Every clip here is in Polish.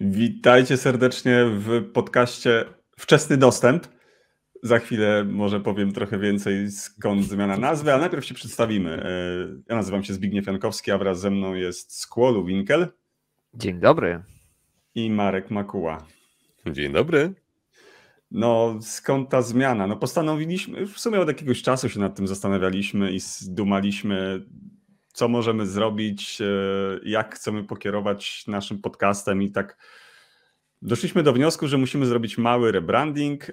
Witajcie serdecznie w podcaście Wczesny Dostęp. Za chwilę może powiem trochę więcej skąd zmiana nazwy, ale najpierw się przedstawimy. E, ja nazywam się Zbigniew Jankowski, a wraz ze mną jest Skłolu Winkel. Dzień dobry. I Marek Makuła. Dzień dobry. No, skąd ta zmiana? No, postanowiliśmy, w sumie od jakiegoś czasu się nad tym zastanawialiśmy i zdumaliśmy, co możemy zrobić, e, jak chcemy pokierować naszym podcastem i tak doszliśmy do wniosku, że musimy zrobić mały rebranding,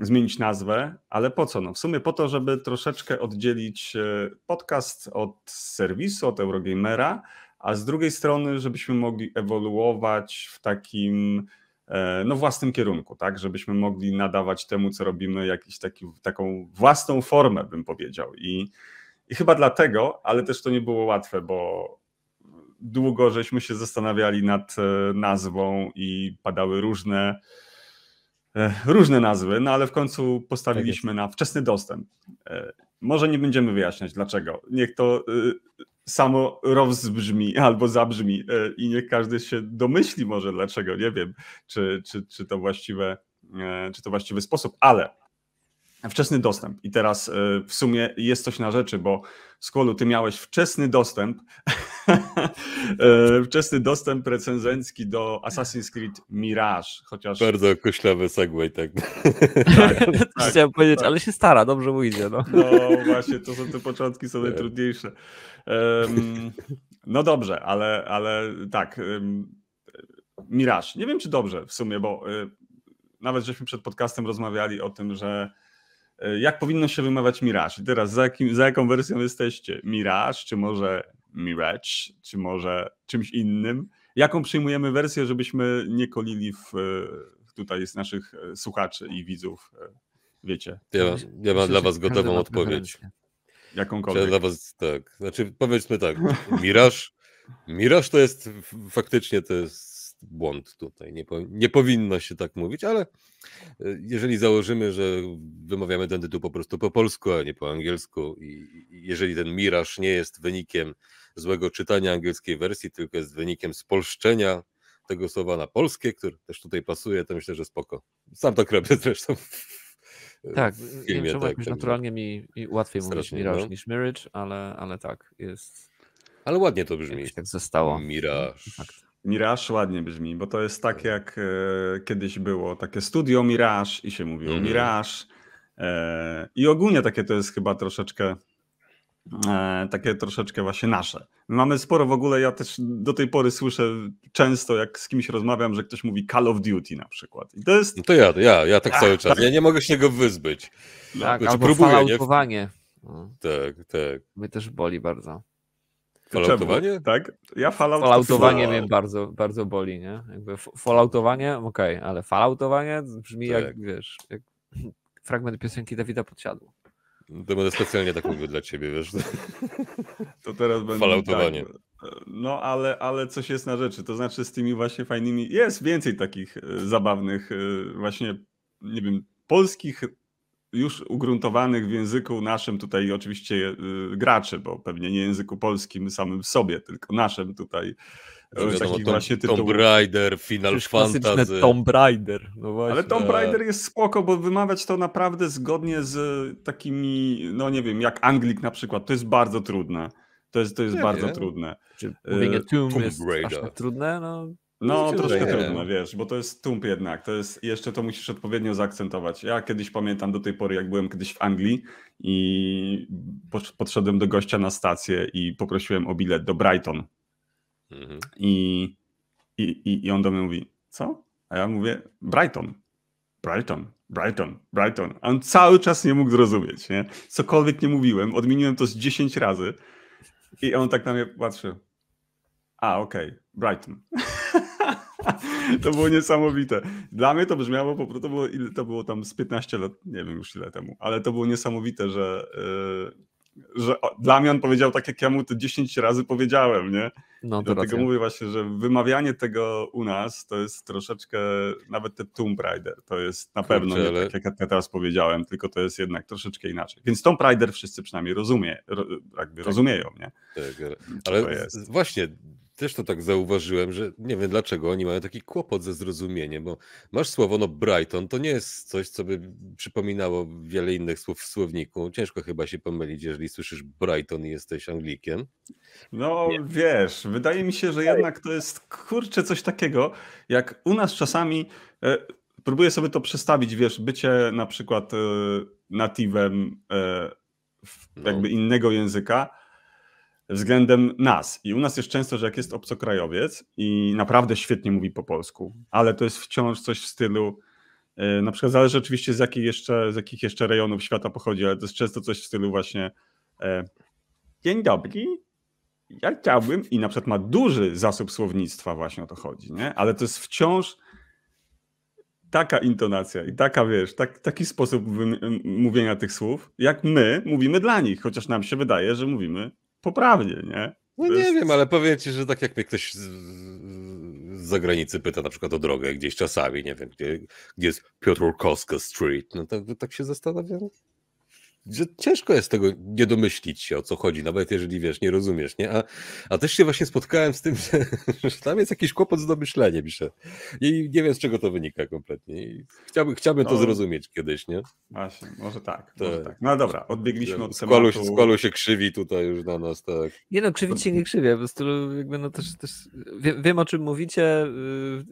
zmienić nazwę, ale po co? No w sumie po to, żeby troszeczkę oddzielić e, podcast od serwisu, od Eurogamera, a z drugiej strony, żebyśmy mogli ewoluować w takim e, no, własnym kierunku, tak, żebyśmy mogli nadawać temu, co robimy, jakiś taki, taką własną formę, bym powiedział. I i chyba dlatego, ale też to nie było łatwe, bo długo żeśmy się zastanawiali nad e, nazwą i padały różne e, różne nazwy, no ale w końcu postawiliśmy tak na wczesny dostęp. E, może nie będziemy wyjaśniać dlaczego. Niech to samo rozbrzmi albo zabrzmi i niech każdy się domyśli może dlaczego, nie wiem, czy, czy, czy, to, właściwe, czy to właściwy sposób, ale wczesny dostęp. I teraz e, w sumie jest coś na rzeczy, bo Skolu, ty miałeś wczesny dostęp, e, wczesny dostęp recenzencki do Assassin's Creed Mirage, chociaż... Bardzo koślawy segway, tak. tak, tak Chciałem tak. powiedzieć, tak. ale się stara, dobrze mu idzie. No. no właśnie, to są te początki, są najtrudniejsze. Um, no dobrze, ale, ale tak, um, Mirage. Nie wiem, czy dobrze w sumie, bo y, nawet żeśmy przed podcastem rozmawiali o tym, że E, jak powinno się wymawiać Mirage. I teraz za, jakim, za jaką wersją jesteście? Mirage, czy może Mirage, czy może czymś innym? Jaką przyjmujemy wersję, żebyśmy nie kolili w, e, tutaj z naszych e, słuchaczy i widzów? Wiecie. Ja, mam, ja mam dla was gotową odpowiedź. Jakąkolwiek. Ja dla was, tak. Znaczy, powiedzmy tak. Mirage, Mirage to jest faktycznie to jest błąd tutaj. Nie, po, nie powinno się tak mówić, ale e, jeżeli założymy, że wymawiamy ten tytuł po prostu po polsku, a nie po angielsku, i jeżeli ten miraż nie jest wynikiem złego czytania angielskiej wersji, tylko jest wynikiem spolszczenia tego słowa na polskie, które też tutaj pasuje, to myślę, że spoko. Sam to robię zresztą. Tak, w filmie, tak, naturalnie mi, mi łatwiej mówić miraż no. niż Mirage, ale, ale tak, jest... Ale ładnie to brzmi. Jak tak zostało. miraż tak. Mirage ładnie brzmi, bo to jest tak, tak jak e, kiedyś było, takie studio Mirage i się mówiło mm. Mirage. E, I ogólnie takie to jest chyba troszeczkę e, takie troszeczkę właśnie nasze. Mamy sporo w ogóle, ja też do tej pory słyszę często, jak z kimś rozmawiam, że ktoś mówi Call of Duty na przykład. I to jest... No to ja, ja, ja tak, tak cały czas. Tak. Ja nie mogę się go wyzbyć. Tak, albo próbuję, nie? Tak, tak. My też boli bardzo. Falloutowanie? Tak, ja fallout... Falloutowanie fallout. mnie bardzo, bardzo boli, nie? Jakby falloutowanie, okej, okay, ale falloutowanie brzmi tak. jak, wiesz, jak fragment piosenki Dawida Podsiadło. To będę specjalnie tak mówił dla ciebie, wiesz. To teraz będę... Falloutowanie. Tak, no, ale, ale coś jest na rzeczy, to znaczy z tymi właśnie fajnymi... Jest więcej takich y, zabawnych y, właśnie, nie wiem, polskich już ugruntowanych w języku naszym tutaj oczywiście y, graczy, bo pewnie nie języku polskim samym w sobie, tylko naszym tutaj. E, no wiadomo, Tom, właśnie tytułów. Tomb Raider, Final Fantasy. Tomb Raider. No właśnie. Ale Tomb Raider jest spoko, bo wymawiać to naprawdę zgodnie z takimi, no nie wiem, jak Anglik na przykład, to jest bardzo trudne. To jest, to jest nie bardzo trudne. Czy mówienie e, Tomb, jest tak Raider. trudne? No, no, troszkę trudno, wiesz, bo to jest tump jednak. To jest, jeszcze to musisz odpowiednio zaakcentować. Ja kiedyś pamiętam do tej pory, jak byłem kiedyś w Anglii i podszedłem do gościa na stację i poprosiłem o bilet do Brighton. Mhm. I, i, I on do mnie mówi, co? A ja mówię, Brighton, Brighton, Brighton, Brighton. A on cały czas nie mógł zrozumieć, nie? Cokolwiek nie mówiłem, odmieniłem to z 10 razy i on tak na mnie patrzył. A, okej, okay, Brighton. to było niesamowite. Dla mnie to brzmiało, po prostu to było, to było tam z 15 lat, nie wiem już ile temu, ale to było niesamowite, że, e, że on powiedział tak, jak ja mu to 10 razy powiedziałem, nie? No, Dlatego racja. mówię właśnie, że wymawianie tego u nas to jest troszeczkę, nawet te Tomb Raider, to jest na Kurczę, pewno nie ale... tak, jak ja teraz powiedziałem, tylko to jest jednak troszeczkę inaczej. Więc Tomb Raider wszyscy przynajmniej rozumie, jakby tak. rozumieją, nie? Tak, ale, ale właśnie, też to tak zauważyłem, że nie wiem dlaczego oni mają taki kłopot ze zrozumieniem, bo masz słowo, no Brighton to nie jest coś, co by przypominało wiele innych słów w słowniku. Ciężko chyba się pomylić, jeżeli słyszysz Brighton i jesteś Anglikiem. No nie. wiesz, wydaje mi się, że jednak to jest kurczę coś takiego, jak u nas czasami. E, próbuję sobie to przestawić, wiesz, bycie na przykład e, natiwem e, no. jakby no. innego języka względem nas. I u nas jest często, że jak jest obcokrajowiec i naprawdę świetnie mówi po polsku, ale to jest wciąż coś w stylu, e, na przykład zależy oczywiście z, jakich jeszcze, z jakich jeszcze rejonów świata pochodzi, ale to jest często coś w stylu właśnie e, dzień dobry, ja chciałbym i na przykład ma duży zasób słownictwa, właśnie o to chodzi, nie? ale to jest wciąż taka intonacja i taka, wiesz, tak, taki sposób mówienia tych słów, jak my mówimy dla nich, chociaż nam się wydaje, że mówimy poprawnie, nie? No nie jest... wiem, ale powiem ci, że tak jak mnie ktoś z, z zagranicy pyta na przykład o drogę gdzieś czasami, nie wiem, gdzie, gdzie jest Piotr Koska Street, no to tak się zastanawiam, że ciężko jest tego nie domyślić się, o co chodzi, nawet jeżeli wiesz, nie rozumiesz, nie? A, a też się właśnie spotkałem z tym, że, że tam jest jakiś kłopot z domyśleniem, pisze. I nie wiem, z czego to wynika kompletnie. I chciałbym, chciałbym no, to zrozumieć kiedyś, nie? Właśnie, może tak, tak. Może tak. No dobra, odbiegliśmy ja, od tematu. skolu się krzywi tutaj już na nas, tak. Nie no, krzywić się nie krzywię, po prostu jakby no też, też wiem, wiem, o czym mówicie, y,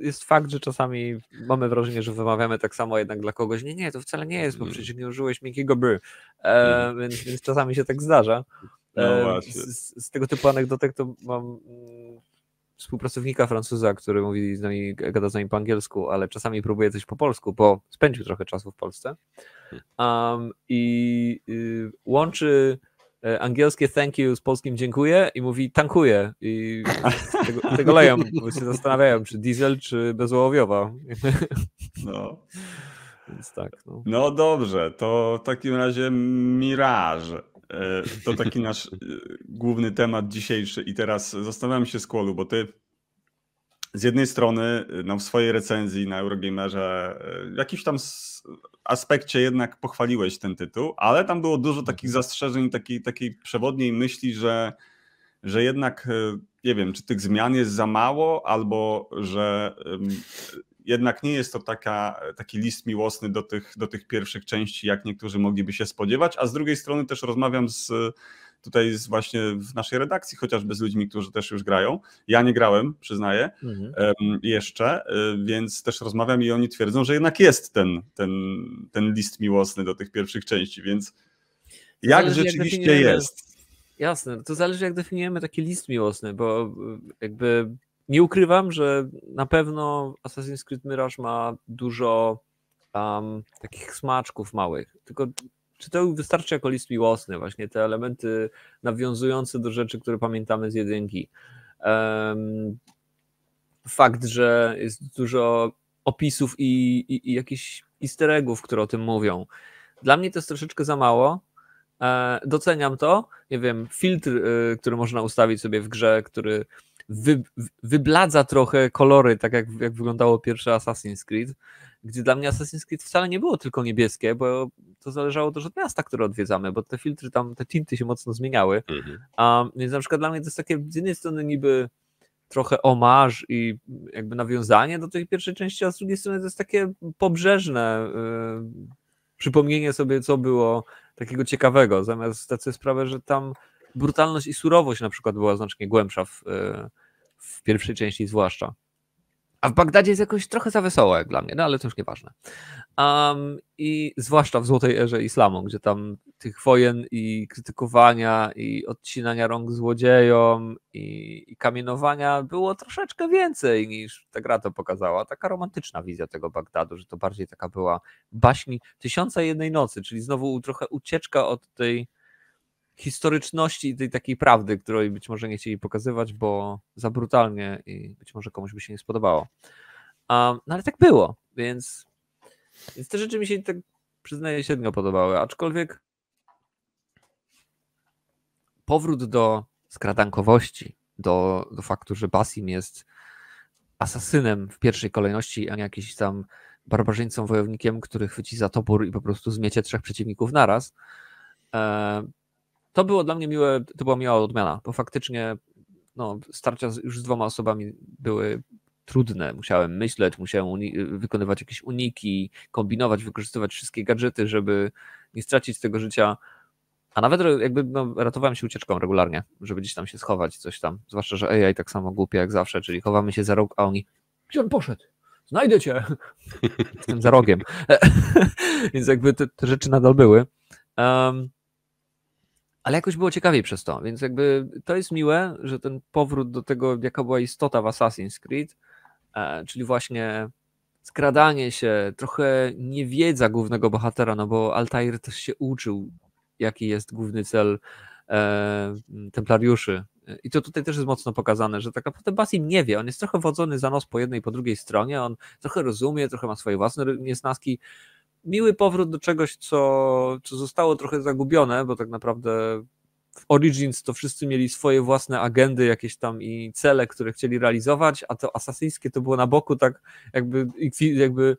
jest fakt, że czasami mamy wrażenie, że wymawiamy tak samo jednak dla kogoś, nie, nie, to wcale nie jest, bo mhm. przecież nie użyłeś miękkiego bry e, mm. więc, więc, czasami się tak zdarza. No e, z, z, tego typu anegdotek to mam mm, współpracownika Francuza, który mówi z nami, gada z nami po angielsku, ale czasami próbuje coś po polsku, bo spędził trochę czasu w Polsce. Um, I y, łączy e, angielskie thank you z polskim dziękuję i mówi tankuję. I tego, tego leją, bo się zastanawiają, czy diesel, czy bezłołowiowa. No. Więc tak. No, no dobrze, to w takim razie Mirage. E, to taki nasz e, główny temat dzisiejszy. I teraz zastanawiam się, Skłolu, bo ty z jednej strony e, no, w swojej recenzji na Eurogamerze w jakimś tam aspekcie jednak pochwaliłeś ten tytuł, ale tam było dużo takich mhm. zastrzeżeń, takiej, takiej przewodniej myśli, że, że jednak nie wiem, czy tych zmian jest za mało, albo że jednak nie jest to taka, taki list miłosny do tych, do tych pierwszych części, jak niektórzy mogliby się spodziewać, a z drugiej strony też rozmawiam z tutaj z właśnie w naszej redakcji, chociażby z ludźmi, którzy też już grają. Ja nie grałem, przyznaję, mhm. jeszcze, e, więc też rozmawiam i oni twierdzą, że jednak jest ten, ten, ten list miłosny do tych pierwszych części, więc jak zależy, rzeczywiście jak jest. Jasne, to zależy jak definiujemy taki list miłosny, bo e, jakby nie ukrywam, że na pewno Assassin's Creed Mirage ma dużo um, takich smaczków małych. Tylko czy to wystarczy jako list miłosny, właśnie te elementy nawiązujące do rzeczy, które pamiętamy z jedynki. Um, fakt, że jest dużo opisów i, i, i jakichś easter eggów, które o tym mówią. Dla mnie to jest troszeczkę za mało. E, doceniam to. Nie wiem, filtr, y, który można ustawić sobie w grze, który wy, wybladza trochę kolory, tak jak, jak wyglądało pierwsze Assassin's Creed, gdzie dla mnie Assassin's Creed wcale nie było tylko niebieskie, bo to zależało też od miasta, które odwiedzamy, bo te filtry tam, te tinty się mocno zmieniały. Mhm. A, więc na przykład dla mnie to jest takie z jednej strony niby trochę omarz i jakby nawiązanie do tej pierwszej części, a z drugiej strony to jest takie pobrzeżne yy, przypomnienie sobie, co było takiego ciekawego, zamiast zdać sobie sprawę, że tam brutalność i surowość na przykład była znacznie głębsza w, y, w pierwszej części zwłaszcza. A w Bagdadzie jest jakoś trochę za wesołe jak dla mnie, no ale to już nieważne. Um, I zwłaszcza w złotej erze islamu, gdzie tam tych wojen i krytykowania i odcinania rąk złodziejom i, i kamienowania było troszeczkę więcej niż ta gra to pokazała. Taka romantyczna wizja tego Bagdadu, że to bardziej taka była baśni Tysiąca Jednej Nocy, czyli znowu trochę ucieczka od tej historyczności i tej takiej prawdy, której być może nie chcieli pokazywać, bo za brutalnie i być może komuś by się nie spodobało. Um, no ale tak było, więc, więc te rzeczy mi się tak przyznaję średnio podobały, aczkolwiek powrót do skradankowości, do, do faktu, że Basim jest asasynem w pierwszej kolejności, a nie jakiś tam barbarzyńcą, wojownikiem, który chwyci za topór i po prostu zmiecie trzech przeciwników naraz, e, to było dla mnie miłe, to była miła odmiana, bo faktycznie no, starcia już z dwoma osobami były trudne. Musiałem myśleć, musiałem wykonywać jakieś uniki, kombinować, wykorzystywać wszystkie gadżety, żeby nie stracić tego życia. A nawet jakby no, ratowałem się ucieczką regularnie, żeby gdzieś tam się schować, coś tam. Zwłaszcza, że AI tak samo głupie jak zawsze, czyli chowamy się za rok, a oni gdzie on poszedł? Znajdę cię! Jestem za rogiem. Więc jakby te, te, rzeczy nadal były. Um, ale jakoś było ciekawiej przez to, więc jakby to jest miłe, że ten powrót do tego, jaka była istota w Assassin's Creed, e, czyli właśnie skradanie się, trochę niewiedza głównego bohatera, no bo Altair też się uczył, jaki jest główny cel e, templariuszy. I to tutaj też jest mocno pokazane, że tak naprawdę Basim nie wie, on jest trochę wodzony za nos po jednej i po drugiej stronie, on trochę rozumie, trochę ma swoje własne niesnaski, miły powrót do czegoś, co, co zostało trochę zagubione, bo tak naprawdę w Origins to wszyscy mieli swoje własne agendy jakieś tam i cele, które chcieli realizować, a to asasyńskie to było na boku tak jakby, jakby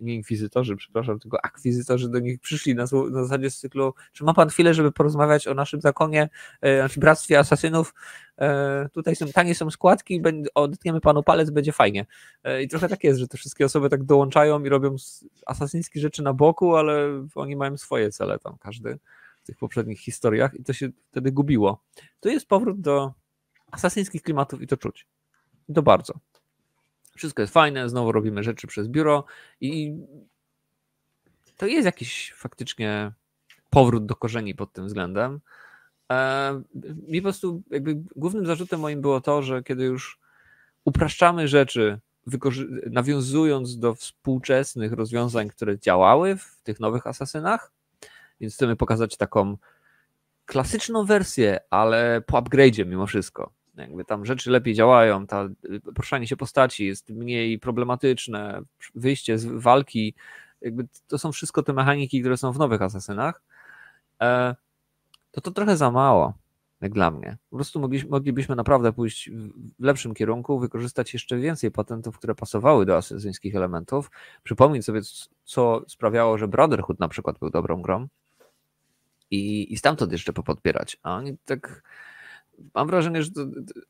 nie inkwizytorzy, przepraszam, tylko akwizytorzy do nich przyszli na, na zasadzie z cyklu, czy ma pan chwilę, żeby porozmawiać o naszym zakonie, e, znaczy Bractwie Asasynów, e, tutaj są, tanie są składki, odetniemy panu palec, będzie fajnie. E, I trochę tak jest, że te wszystkie osoby tak dołączają i robią asasyńskie rzeczy na boku, ale oni mają swoje cele tam każdy w tych poprzednich historiach i to się wtedy gubiło. To jest powrót do asasyńskich klimatów i to czuć. I to bardzo wszystko jest fajne, znowu robimy rzeczy przez biuro i to jest jakiś faktycznie powrót do korzeni pod tym względem. E, mi po prostu jakby głównym zarzutem moim było to, że kiedy już upraszczamy rzeczy, nawiązując do współczesnych rozwiązań, które działały w tych nowych asasynach, więc chcemy pokazać taką klasyczną wersję, ale po upgrade'zie mimo wszystko jakby tam rzeczy lepiej działają, ta y, poruszanie się postaci jest mniej problematyczne, wyjście z walki, jakby to są wszystko te mechaniki, które są w nowych asasynach, e, to to trochę za mało, jak dla mnie. Po prostu moglibyśmy naprawdę pójść w lepszym kierunku, wykorzystać jeszcze więcej patentów, które pasowały do asasyńskich elementów, przypomnieć sobie, co sprawiało, że Brotherhood na przykład był dobrą grą i, i stamtąd jeszcze popodbierać, a oni tak mam wrażenie, że to,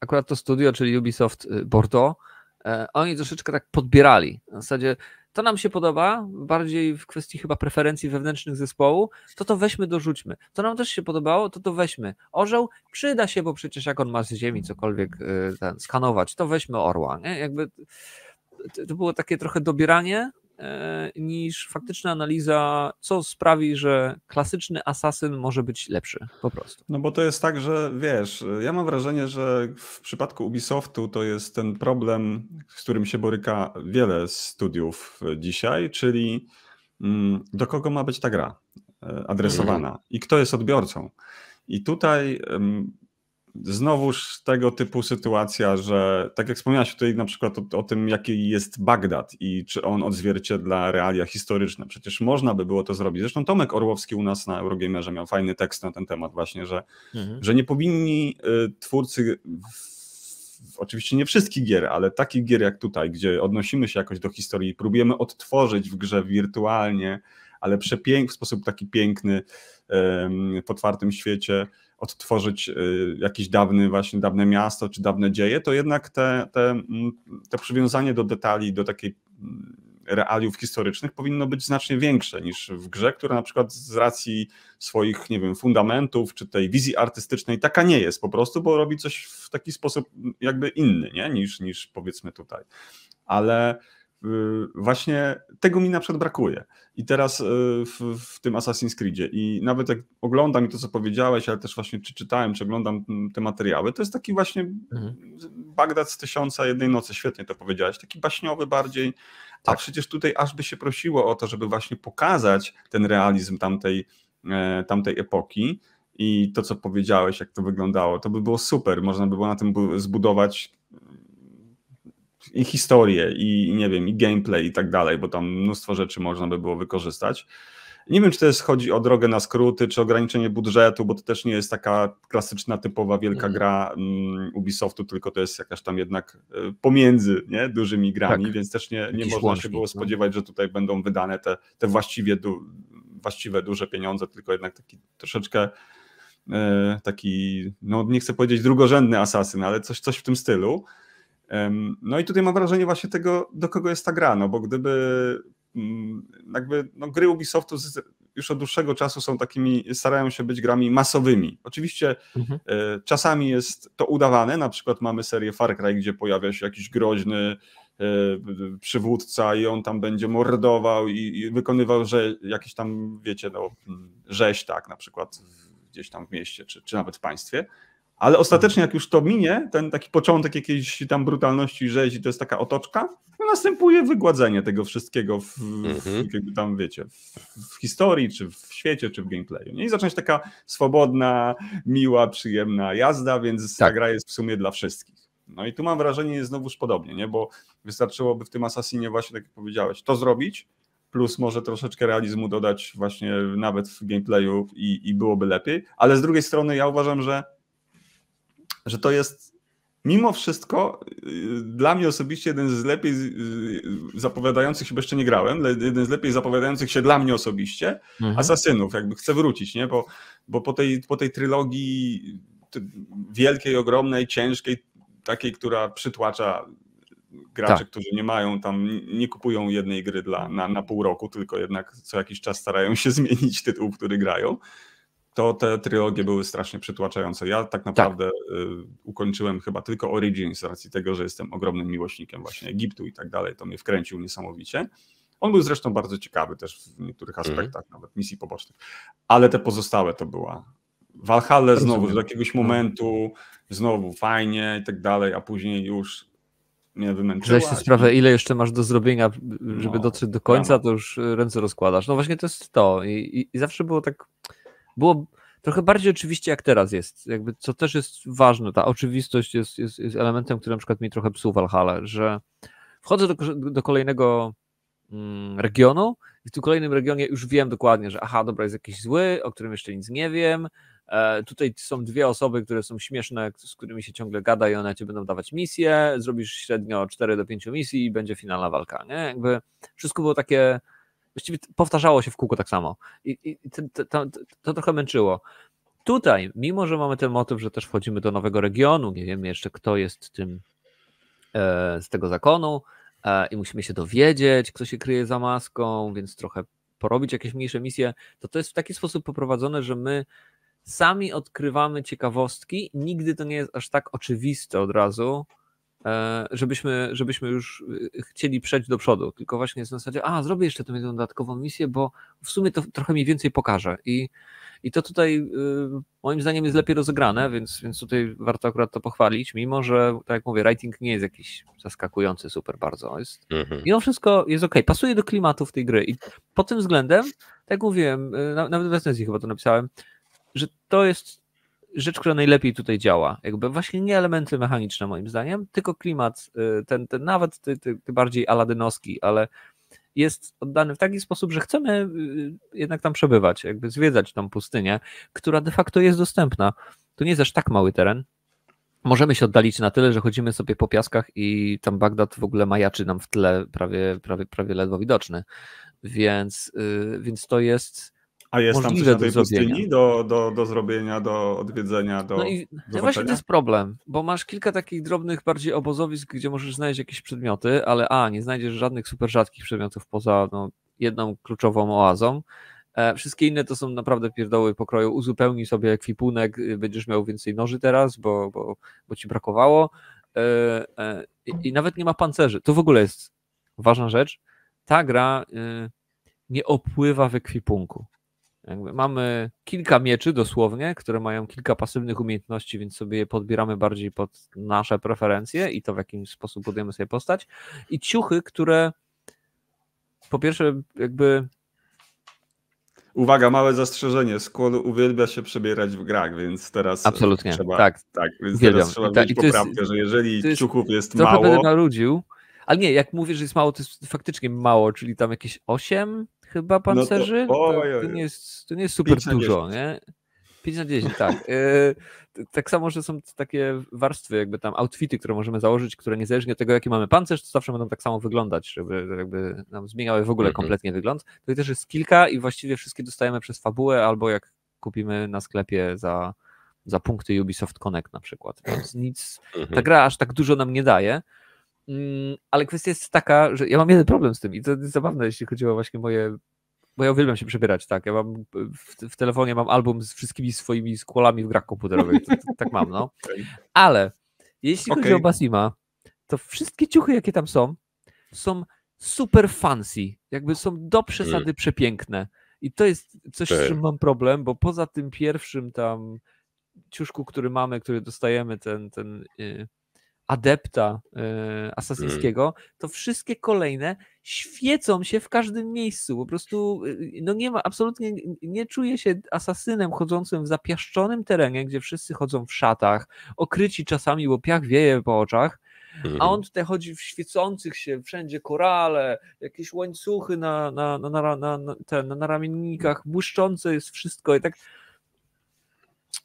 akurat to studio, czyli Ubisoft Bordeaux, y, y, oni troszeczkę tak podbierali. W zasadzie to nam się podoba, bardziej w kwestii chyba preferencji wewnętrznych zespołu, to to weźmy, dorzućmy. To nam też się podobało, to to weźmy. Orzeł przyda się, bo przecież jak on ma z ziemi cokolwiek y, ten, skanować, to weźmy orła. Nie? Jakby to było takie trochę dobieranie E, niż faktyczna analiza, co sprawi, że klasyczny asasyn może być lepszy po prostu. No bo to jest tak, że wiesz, ja mam wrażenie, że w przypadku Ubisoftu to jest ten problem, z którym się boryka wiele studiów dzisiaj, czyli mm, do kogo ma być ta gra e, adresowana mhm. i kto jest odbiorcą. I tutaj znowuż tego typu sytuacja, że tak jak wspomniałeś tutaj na przykład o, o, tym, jaki jest Bagdad i czy on odzwierciedla realia historyczne. Przecież można by było to zrobić. Zresztą Tomek Orłowski u nas na Eurogamerze miał fajny tekst na ten temat właśnie, że, mhm. że nie powinni y, twórcy w, oczywiście nie wszystkich gier, ale takich gier jak tutaj, gdzie odnosimy się jakoś do historii i próbujemy odtworzyć w grze wirtualnie, ale przepięk, w sposób taki piękny, po otwartym świecie, odtworzyć y, jakieś dawny, właśnie dawne miasto czy dawne dzieje, to jednak te, te, mm, te przywiązanie do detali, do takiej mm, realiów historycznych powinno być znacznie większe niż w grze, która na przykład z racji swoich, nie wiem, fundamentów czy tej wizji artystycznej taka nie jest po prostu, bo robi coś w taki sposób mm, jakby inny, nie? Niż, niż powiedzmy tutaj. Ale Y, właśnie tego mi na przykład brakuje. I teraz y, w, w, tym Assassin's Creedzie i nawet jak oglądam i to, co powiedziałeś, ale też właśnie czy czytałem, czy oglądam te materiały, to jest taki właśnie mhm. Bagdad z tysiąca jednej nocy, świetnie to powiedziałeś, taki baśniowy bardziej, tak. a przecież tutaj aż by się prosiło o to, żeby właśnie pokazać ten realizm tamtej, e, tamtej epoki, i to, co powiedziałeś, jak to wyglądało, to by było super. Można by było na tym zbudować i historię, i nie wiem, i gameplay i tak dalej, bo tam mnóstwo rzeczy można by było wykorzystać. Nie wiem, czy to jest chodzi o drogę na skróty, czy ograniczenie budżetu, bo to też nie jest taka klasyczna, typowa wielka mhm. gra um, Ubisoftu, tylko to jest jakaś tam jednak y, pomiędzy nie, dużymi grami, tak. więc też nie, nie można się było no. spodziewać, no. że tutaj będą wydane te, te właściwie du, właściwe duże pieniądze, tylko jednak taki troszeczkę y, taki, no nie chcę powiedzieć drugorzędny asasyn, ale coś, coś w tym stylu. No i tutaj mam wrażenie właśnie tego, do kogo jest ta gra, no bo gdyby mm, jakby no, gry Ubisoftu już od dłuższego czasu są takimi, starają się być grami masowymi. Oczywiście mhm. E, czasami jest to udawane, na przykład mamy serię Far Cry, gdzie pojawia się jakiś groźny e, przywódca i on tam będzie mordował i, i wykonywał że, jakieś tam, wiecie, no, mm, rzeź tak na przykład gdzieś tam w mieście czy, czy nawet w państwie, ale ostatecznie, jak już to minie, ten taki początek jakiejś tam brutalności i rzezi, to jest taka otoczka, no następuje wygładzenie tego wszystkiego w, mhm. jakby tam, wiecie, w, w, historii, czy w świecie, czy w gameplayu. Nie? I zaczyna się taka swobodna, miła, przyjemna jazda, więc tak. ta gra jest w sumie dla wszystkich. No i tu mam wrażenie, jest znowuż podobnie, nie? bo wystarczyłoby w tym Assassinie właśnie, tak jak powiedziałeś, to zrobić, plus może troszeczkę realizmu dodać właśnie nawet w gameplayu i, i byłoby lepiej, ale z drugiej strony ja uważam, że że to jest mimo wszystko y, dla mnie osobiście jeden z lepiej y, zapowiadających się, bo jeszcze nie grałem, jeden z lepiej zapowiadających się dla mnie osobiście mhm. asasynów, jakby chcę wrócić, nie? Bo, bo po, tej, po tej trylogii wielkiej, ogromnej, ciężkiej, takiej, która przytłacza graczy, tak. którzy nie mają tam, nie kupują jednej gry dla, na, na pół roku, tylko jednak co jakiś czas starają się zmienić tytuł, który grają, to te trylogie były strasznie przytłaczające. Ja tak, tak. naprawdę tak. ukończyłem chyba tylko Origin z racji tego, że jestem ogromnym miłośnikiem właśnie Egiptu i tak dalej. To mnie wkręcił niesamowicie. On był zresztą bardzo ciekawy też w niektórych mhm. aspektach, mm. nawet misji pobocznych. Ale te pozostałe to była. Walhalle znowu do jakiegoś no. momentu, znowu fajnie i tak dalej, a później już mnie wymęczyła. Zdaj się sprawę, ile jeszcze masz do zrobienia, żeby no, dotrzeć do końca, to już ręce rozkładasz. No właśnie to jest to. I, i, i zawsze było tak było trochę bardziej oczywiście jak teraz jest, jakby, co też jest ważne, ta oczywistość jest, jest, jest elementem, który na przykład mi trochę psuł Valhalla, że wchodzę do, do kolejnego mm, regionu i w tym kolejnym regionie już wiem dokładnie, że aha, dobra, jest jakiś zły, o którym jeszcze nic nie wiem, e, Tutaj są dwie osoby, które są śmieszne, z którymi się ciągle gada i one ci będą dawać misje. Zrobisz średnio 4 do 5 misji i będzie finalna walka. Nie? Jakby wszystko było takie właściwie powtarzało się w kółko tak samo. I, i to, to, to, trochę męczyło. Tutaj, mimo że mamy ten motyw, że też wchodzimy do nowego regionu, nie wiemy jeszcze, kto jest tym e, z tego zakonu e, i musimy się dowiedzieć, kto się kryje za maską, więc trochę porobić jakieś mniejsze misje, to to jest w taki sposób poprowadzone, że my sami odkrywamy ciekawostki. Nigdy to nie jest aż tak oczywiste od razu, E, żebyśmy, żebyśmy już e, chcieli przejść do przodu, tylko właśnie jest na zasadzie, a zrobię jeszcze tę jedną dodatkową misję, bo w sumie to trochę mi więcej pokaże i, i to tutaj e, moim zdaniem jest lepiej rozegrane, więc, więc tutaj warto akurat to pochwalić, mimo że tak jak mówię, writing nie jest jakiś zaskakujący super bardzo, jest, mhm. mimo wszystko jest ok, pasuje do klimatu w tej gry i pod tym względem, tak jak mówiłem, nawet w recenzji chyba to napisałem, że to jest rzecz, która najlepiej tutaj działa. Jakby właśnie nie elementy mechaniczne moim zdaniem, tylko klimat, y, ten, ten nawet ty, ty, ty bardziej aladynowski, ale jest oddany w taki sposób, że chcemy y, y, jednak tam przebywać, jakby zwiedzać tą pustynię, która de facto jest dostępna. To nie jest aż tak mały teren. Możemy się oddalić na tyle, że chodzimy sobie po piaskach i tam Bagdad w ogóle majaczy nam w tle, prawie, prawie, prawie ledwo widoczny. Więc, więc to jest a jest tam coś na do pustyni do, do, do zrobienia, do odwiedzenia, do. No i do no właśnie to jest problem, bo masz kilka takich drobnych, bardziej obozowisk, gdzie możesz znaleźć jakieś przedmioty, ale A, nie znajdziesz żadnych super rzadkich przedmiotów poza no, jedną kluczową oazą. E, wszystkie inne to są naprawdę pierdoły pokroju. Uzupełnij sobie ekwipunek, y, będziesz miał więcej noży teraz, bo, bo, bo ci brakowało. E, e, I, I nawet nie ma pancerzy. To w ogóle jest ważna rzecz. Ta gra y, nie opływa w ekwipunku. Jakby mamy kilka mieczy dosłownie, które mają kilka pasywnych umiejętności, więc sobie je podbieramy bardziej pod nasze preferencje i to w jakiś sposób budujemy sobie postać. I ciuchy, które po pierwsze jakby Uwaga, małe zastrzeżenie. Skłon uwielbia się przebierać w grach, więc teraz Absolutnie. trzeba. Tak, tak więc teraz trzeba mieć poprawkę, jest, że jeżeli jest, ciuchów jest trochę mało. Trochę będę narudził, ale nie, jak mówisz, że jest mało, to jest faktycznie mało, czyli tam jakieś 8 chyba pancerzy? No to, to, nie jest, to nie jest super dużo, nie? 5 na 10, tak. Y, tak samo, że są takie warstwy, jakby tam outfity, które możemy założyć, które niezależnie od tego, jaki mamy pancerz, to zawsze będą tak samo wyglądać, żeby jakby nam zmieniały w ogóle mhm. kompletnie wygląd. To też jest kilka i właściwie wszystkie dostajemy przez fabułę, albo jak kupimy na sklepie za, za punkty Ubisoft Connect na przykład. Więc nic, ta mhm. gra aż tak dużo nam nie daje, Mm, ale kwestia jest taka, że ja mam jeden problem z tym i to jest zabawne, jeśli chodzi o właśnie moje. Bo ja uwielbiam się przebierać, tak. Ja mam w, w telefonie mam album z wszystkimi swoimi skłolami w grach komputerowych. To, to, tak mam, no. Ale jeśli okay. chodzi o Basima, to wszystkie ciuchy, jakie tam są, są super fancy. Jakby są do przesady mm. przepiękne. I to jest coś, z czym mam problem, bo poza tym pierwszym tam ciuszku, który mamy, który dostajemy, ten, ten yy, adepta y, asasyńskiego, mm. to wszystkie kolejne świecą się w każdym miejscu. Po prostu y, no nie ma, absolutnie nie czuję się asasynem chodzącym w zapiaszczonym terenie, gdzie wszyscy chodzą w szatach, okryci czasami, bo piach wieje po oczach, mm. a mhm. on tutaj chodzi w świecących się wszędzie korale, jakieś łańcuchy na, na, na, na, na, na, na, na ramiennikach, błyszczące jest wszystko i tak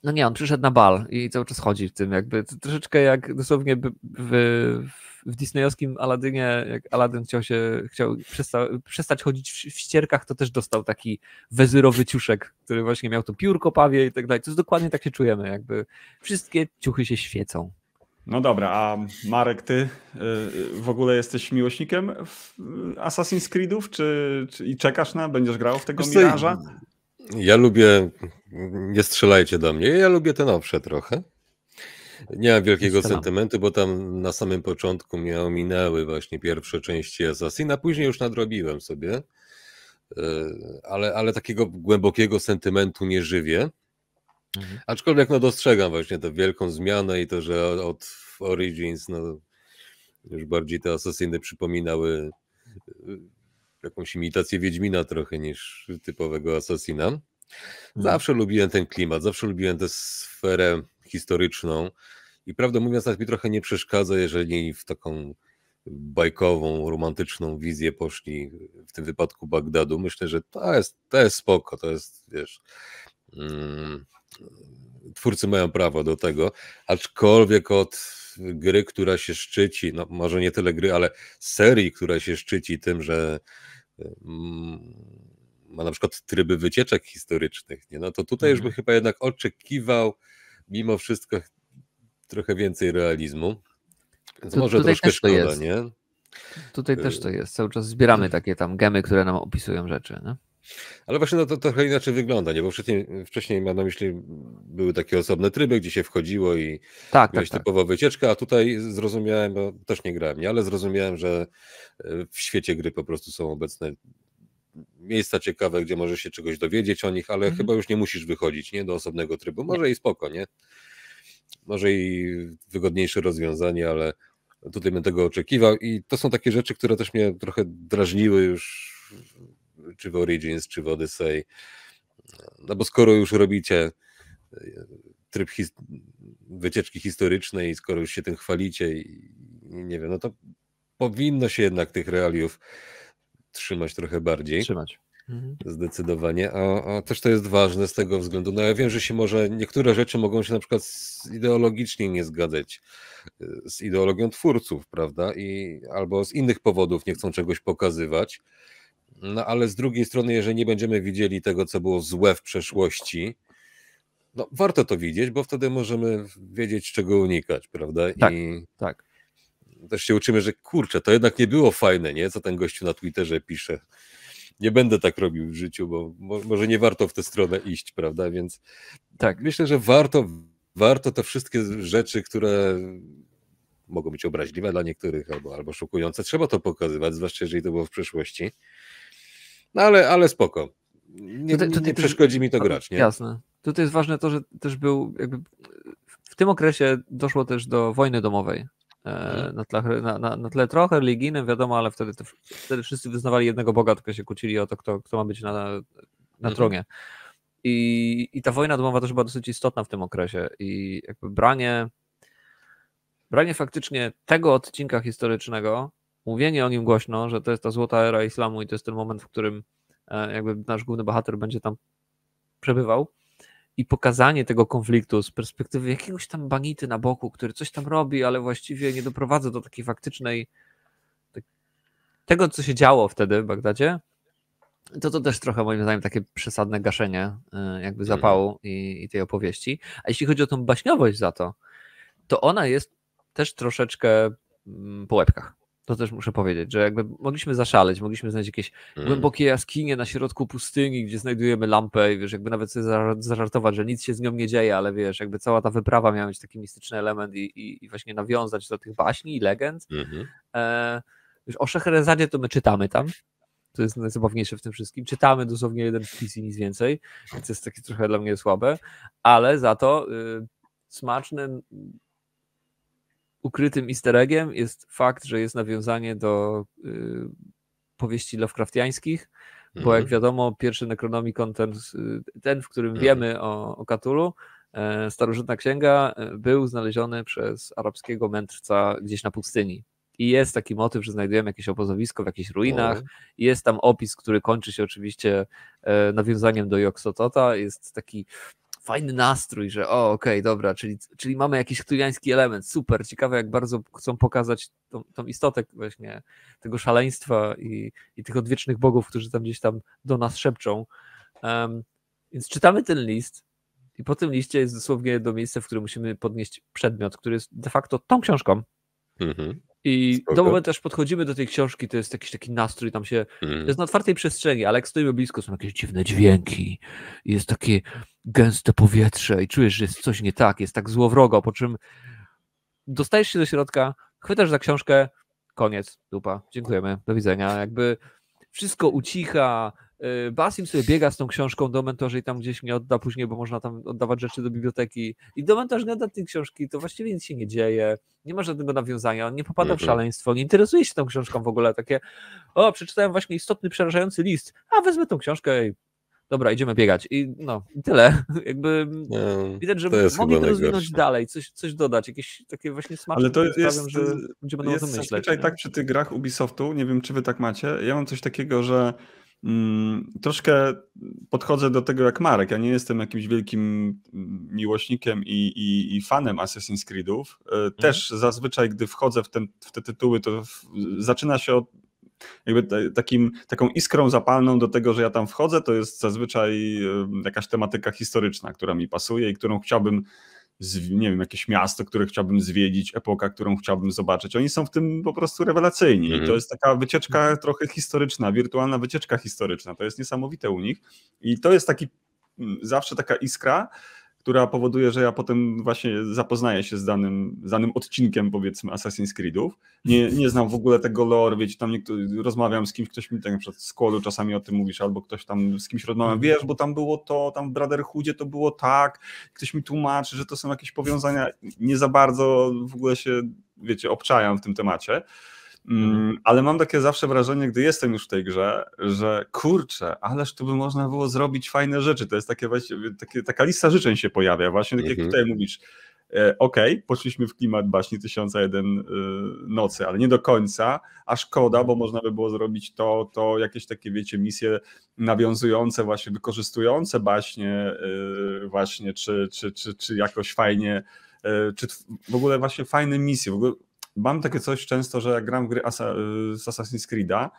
no nie, on przyszedł na bal i cały czas chodzi w tym, jakby troszeczkę jak dosłownie w, w disneyowskim Aladynie, jak Aladyn chciał się, chciał przestać, przestać chodzić w, ścierkach, to też dostał taki wezyrowy ciuszek, który właśnie miał to piórko, pawie i tak dalej. To jest dokładnie tak się czujemy, jakby wszystkie ciuchy się świecą. No dobra, a Marek, ty y, w ogóle jesteś miłośnikiem Assassin's Creedów, czy, czy i czekasz na, będziesz grał w tego Miraża? Ja lubię nie strzelajcie do mnie. Ja lubię ten owsze trochę. Nie mam wielkiego sentymentu, bo tam na samym początku mnie ominęły właśnie pierwsze części Assassina, później już nadrobiłem sobie, e, ale, ale takiego głębokiego sentymentu nie żywię. Mhm. Aczkolwiek no dostrzegam właśnie tę wielką zmianę i to, że od Origins no, już bardziej te asesyny przypominały e, jakąś imitację Wiedźmina trochę niż typowego Assassina. Mhm. Zawsze hmm. lubiłem ten klimat, zawsze lubiłem tę sferę historyczną i prawdę mówiąc, nawet mi trochę nie przeszkadza, jeżeli w taką bajkową, romantyczną wizję poszli, w tym wypadku Bagdadu. Myślę, że to jest, to jest spoko, to jest, wiesz, mm, twórcy mają prawo do tego, aczkolwiek od gry, która się szczyci, no może nie tyle gry, ale serii, która się szczyci tym, że mm, ma na przykład tryby wycieczek historycznych, nie? no to tutaj mhm. już by chyba jednak oczekiwał mimo wszystko trochę więcej realizmu. Więc tu, może troszkę szkoda, jest. nie? Tutaj y, też to jest. Cały czas zbieramy mm. takie tam gemy, które nam opisują rzeczy. No? Ale właśnie no to, to trochę inaczej wygląda, nie? Bo wcześniej, wcześniej mam na myśli, były takie osobne tryby, gdzie się wchodziło i tak, miałeś tak, tak. typowo tak. wycieczkę, a tutaj zrozumiałem, bo też nie grałem, nie? ale zrozumiałem, że e, w świecie gry po prostu są obecne miejsca ciekawe, gdzie możesz się czegoś dowiedzieć o nich, ale mhm. chyba już nie musisz wychodzić nie, do osobnego trybu. Może nie. i spoko, nie? Może i wygodniejsze rozwiązanie, ale tutaj bym tego oczekiwał. I to są takie rzeczy, które też mnie trochę drażniły już, czy w Origins, czy w Odyssey. No bo skoro już robicie e, tryb his wycieczki historycznej, skoro już się tym chwalicie i nie wiem, no to powinno się jednak tych realiów trzymać trochę bardziej. Trzymać. Mhm. Zdecydowanie, a, a, też to jest ważne z tego względu. No ja wiem, że się może niektóre rzeczy mogą się na przykład ideologicznie nie zgadzać y, z ideologią twórców, prawda? I albo z innych powodów nie chcą czegoś pokazywać. No ale z drugiej strony, jeżeli nie będziemy widzieli tego, co było złe w przeszłości, no warto to widzieć, bo wtedy możemy wiedzieć, czego unikać, prawda? Tak, I... tak też się uczymy, że kurczę, to jednak nie było fajne, nie? Co ten gościu na Twitterze pisze. Nie będę tak robił w życiu, bo może nie warto w tę stronę iść, prawda? Więc tak. myślę, że warto, warto te wszystkie rzeczy, które mogą być obraźliwe dla niektórych albo, albo szokujące, trzeba to pokazywać, zwłaszcza jeżeli to było w przeszłości. No ale, ale spoko. Nie, tutaj, tutaj nie przeszkodzi mi to grać, nie? Jasne. Tutaj jest ważne to, że też był jakby w tym okresie doszło też do wojny domowej E, mhm. na tle, na, na, na tle trochę religijnym, wiadomo, ale wtedy, to, wtedy wszyscy wyznawali jednego Boga, tylko się kłócili o to, kto, kto ma być na, na mhm. tronie. I, I ta wojna domowa też była dosyć istotna w tym okresie i jakby branie, branie faktycznie tego odcinka historycznego, mówienie o nim głośno, że to jest ta złota era islamu i to jest ten moment, w którym e, jakby nasz główny bohater będzie tam przebywał, i pokazanie tego konfliktu z perspektywy jakiegoś tam banity na boku, który coś tam robi, ale właściwie nie doprowadza do takiej faktycznej tak, tego, co się działo wtedy w Bagdadzie, to to też trochę moim zdaniem takie przesadne gaszenie y, jakby mhm. zapału i, i, tej opowieści. A jeśli chodzi o tą baśniowość za to, to ona jest też troszeczkę mm, po łebkach. To też muszę powiedzieć, że jakby mogliśmy zaszaleć, mogliśmy znaleźć jakieś mm. głębokie jaskinie na środku pustyni, gdzie znajdujemy lampę i wiesz, jakby nawet sobie zażartować, że nic się z nią nie dzieje, ale wiesz, jakby cała ta wyprawa miała mieć taki mistyczny element i, i, i właśnie nawiązać do tych baśni i legend. Mm -hmm. e, wiesz, o Szechrezadzie to my czytamy tam, to jest najzabawniejsze w tym wszystkim. Czytamy dosłownie jeden wpis i nic więcej, więc jest takie trochę dla mnie słabe, ale za to y, ukrytym easter eggiem jest fakt, że jest nawiązanie do y, powieści Lovecraftiańskich, mm-hmm. bo jak mhm. wiadomo, pierwszy Necronomicon, ten, ten w którym mm-hmm. wiemy o, o Katulu, e, starożytna księga, e, był znaleziony przez arabskiego mędrca gdzieś na pustyni. I jest taki motyw, że znajdujemy jakieś obozowisko w jakichś ruinach. Jest tam opis, który kończy się oczywiście e, nawiązaniem do Joksotota. Jest taki fajny nastrój, że o, okej, okay, dobra, czyli, czyli mamy jakiś chtujański element, super, ciekawe jak bardzo chcą pokazać tą, tą istotę właśnie tego szaleństwa i, i tych odwiecznych bogów, którzy tam gdzieś tam do nas szepczą. Um, więc czytamy ten list i po tym liście jest dosłownie do miejsca, w którym musimy podnieść przedmiot, który jest de facto tą książką. Mhm. I Spoko. do momentu, aż podchodzimy do tej książki, to jest jakiś taki nastrój, tam się. Mm. To jest na otwartej przestrzeni, ale jak stoimy blisko, są jakieś dziwne dźwięki, jest takie gęste powietrze i czujesz, że jest coś nie tak, jest tak złowrogo, po czym dostajesz się do środka, chwytasz za książkę, koniec, dupa, dziękujemy, do widzenia. Jakby wszystko ucicha, Y, Basim sobie biega z tą książką do mentorzy i tam gdzieś mnie odda później, bo można tam oddawać rzeczy do biblioteki. I do mentorzy nie odda tej książki, to właściwie nic się nie dzieje, nie ma żadnego nawiązania, on nie popada w mhm. szaleństwo, nie interesuje się tą książką w ogóle. Takie, o, przeczytałem właśnie istotny, przerażający list, a wezmę tą książkę i dobra, idziemy biegać. I no, i tyle. Jakby no, widać, że mogli to rozwinąć dalej, coś, coś dodać, jakieś takie właśnie smaczne. Ale to jest, sprawiam, że ludzie będą jest o myśleć. Zazwyczaj tak przy tych grach Ubisoftu, nie wiem, czy wy tak macie, ja mam coś takiego, że Mm, troszkę podchodzę do tego jak Marek. Ja nie jestem jakimś wielkim mm, miłośnikiem i, i, i fanem Assassin's Creedów. E, mhm. Też mhm. zazwyczaj, gdy wchodzę w, ten, w te tytuły, to w, zaczyna się od jakby takim, taką iskrą zapalną do tego, że ja tam wchodzę, to jest zazwyczaj jakaś tematyka historyczna, która mi pasuje i którą chciałbym z, nie wiem, jakieś miasto, które chciałbym zwiedzić, epoka, którą chciałbym zobaczyć. Oni są w tym po prostu rewelacyjni. Mhm. I to mhm. jest taka wycieczka mhm. trochę historyczna, wirtualna wycieczka historyczna. To jest niesamowite u nich. I to jest taki mm, zawsze taka iskra, która powoduje, że ja potem właśnie zapoznaję się z danym, z danym odcinkiem, powiedzmy, Assassin's Creedów. Nie, nie znam w ogóle tego lore, wiecie, tam rozmawiam z kimś, ktoś mi tak na przykład z Kolu czasami o tym mówisz, albo ktoś tam z kimś rozmawiam, mhm. wiesz, bo tam było to, tam w Brotherhoodzie to było tak, ktoś mi tłumaczy, że to są jakieś powiązania, nie za bardzo w ogóle się, wiecie, obczajam w tym temacie. Mhm. Mm, ale mam takie zawsze wrażenie, gdy jestem już w tej grze, że kurczę, ależ tu by można było zrobić fajne rzeczy. To jest takie właśnie, takie, taka lista życzeń się pojawia, właśnie tak jak mhm. tutaj mówisz. E, okej, okay, poszliśmy w klimat baśni 1001 e, nocy, ale nie do końca, a szkoda, bo można by było zrobić to, to jakieś takie, wiecie, misje nawiązujące, właśnie wykorzystujące baśnie, e, właśnie, czy, czy, czy, czy jakoś fajnie, czy w ogóle właśnie fajne misje, w ogóle Mam takie coś często, że jak gram w gry Asa, y, z Assassin's Creed'a,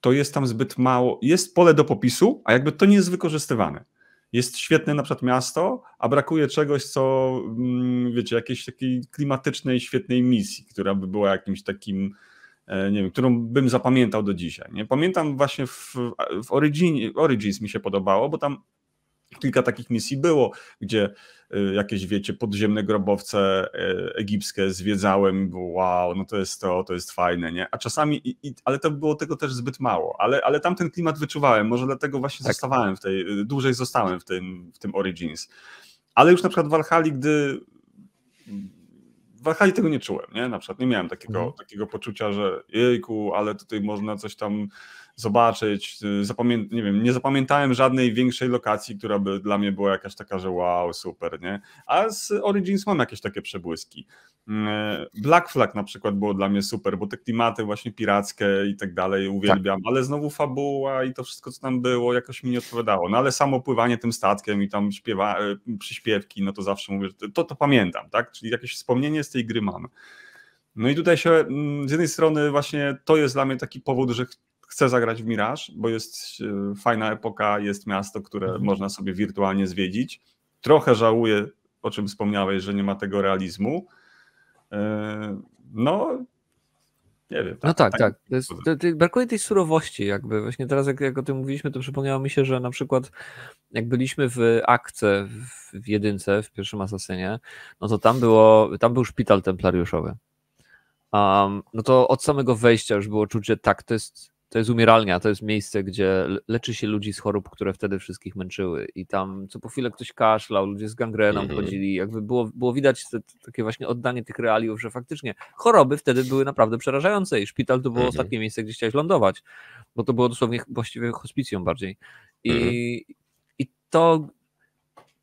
to jest tam zbyt mało, jest pole do popisu, a jakby to nie jest wykorzystywane. Jest świetne na przykład miasto, a brakuje czegoś, co mm, wiecie, jakiejś takiej klimatycznej, świetnej misji, która by była jakimś takim, e, nie wiem, którą bym zapamiętał do dzisiaj. Nie? Pamiętam właśnie w, w Origin, Origins mi się podobało, bo tam kilka takich misji było, gdzie Y, jakieś, wiecie, podziemne grobowce e, egipskie zwiedzałem, wow, no to jest to, to jest fajne, nie? A czasami, i, i, ale to było tego też zbyt mało, ale, ale tamten klimat wyczuwałem, może dlatego właśnie tak. zostawałem w tej, y, dłużej zostałem w tym, w tym Origins. Ale już na przykład w Valhalla, gdy w Valhalla tego nie czułem, nie? Na przykład nie miałem takiego, mhm. takiego poczucia, że jejku, ale tutaj można coś tam zobaczyć. Y, zapamię nie, wiem, nie zapamiętałem żadnej większej lokacji, która by dla mnie była jakaś taka, że wow, super, nie? A z Origins mam jakieś takie przebłyski. Y, Black Flag na przykład było dla mnie super, bo te klimaty właśnie pirackie i tak dalej uwielbiam, tak. ale znowu fabuła i to wszystko, co tam było, jakoś mi nie odpowiadało. No ale samo pływanie tym statkiem i tam śpiewa, y, przyśpiewki, no to zawsze mówię, że to, to pamiętam, tak? Czyli jakieś wspomnienie z tej gry mam. No i tutaj się mm, z jednej strony właśnie to jest dla mnie taki powód, że chcę zagrać w Mirage, bo jest e, fajna epoka, jest miasto, które mhm. można sobie wirtualnie zwiedzić. Trochę żałuję, o czym wspomniałeś, że nie ma tego realizmu. E, no, nie wiem. Tak, no tak, tak. tak. tak. Jest, to, to, brakuje tej surowości, jakby. Właśnie teraz, jak, jak o tym mówiliśmy, to przypomniało mi się, że na przykład jak byliśmy w akce w, w jedynce, w pierwszym asasynie, no to tam było, tam był szpital templariuszowy. Um, no to od samego wejścia już było czuć, że tak, to jest to jest umieralnia, to jest miejsce, gdzie leczy się ludzi z chorób, które wtedy wszystkich męczyły. I tam co po chwilę ktoś kaszlał, ludzie z gangreną mhm. chodzili. Jakby było, było widać te, takie właśnie oddanie tych realiów, że faktycznie choroby wtedy były naprawdę przerażające i szpital to było mhm. ostatnie miejsce, gdzie chciałeś lądować, bo to było dosłownie właściwie hospicjum bardziej. I, mhm. i to,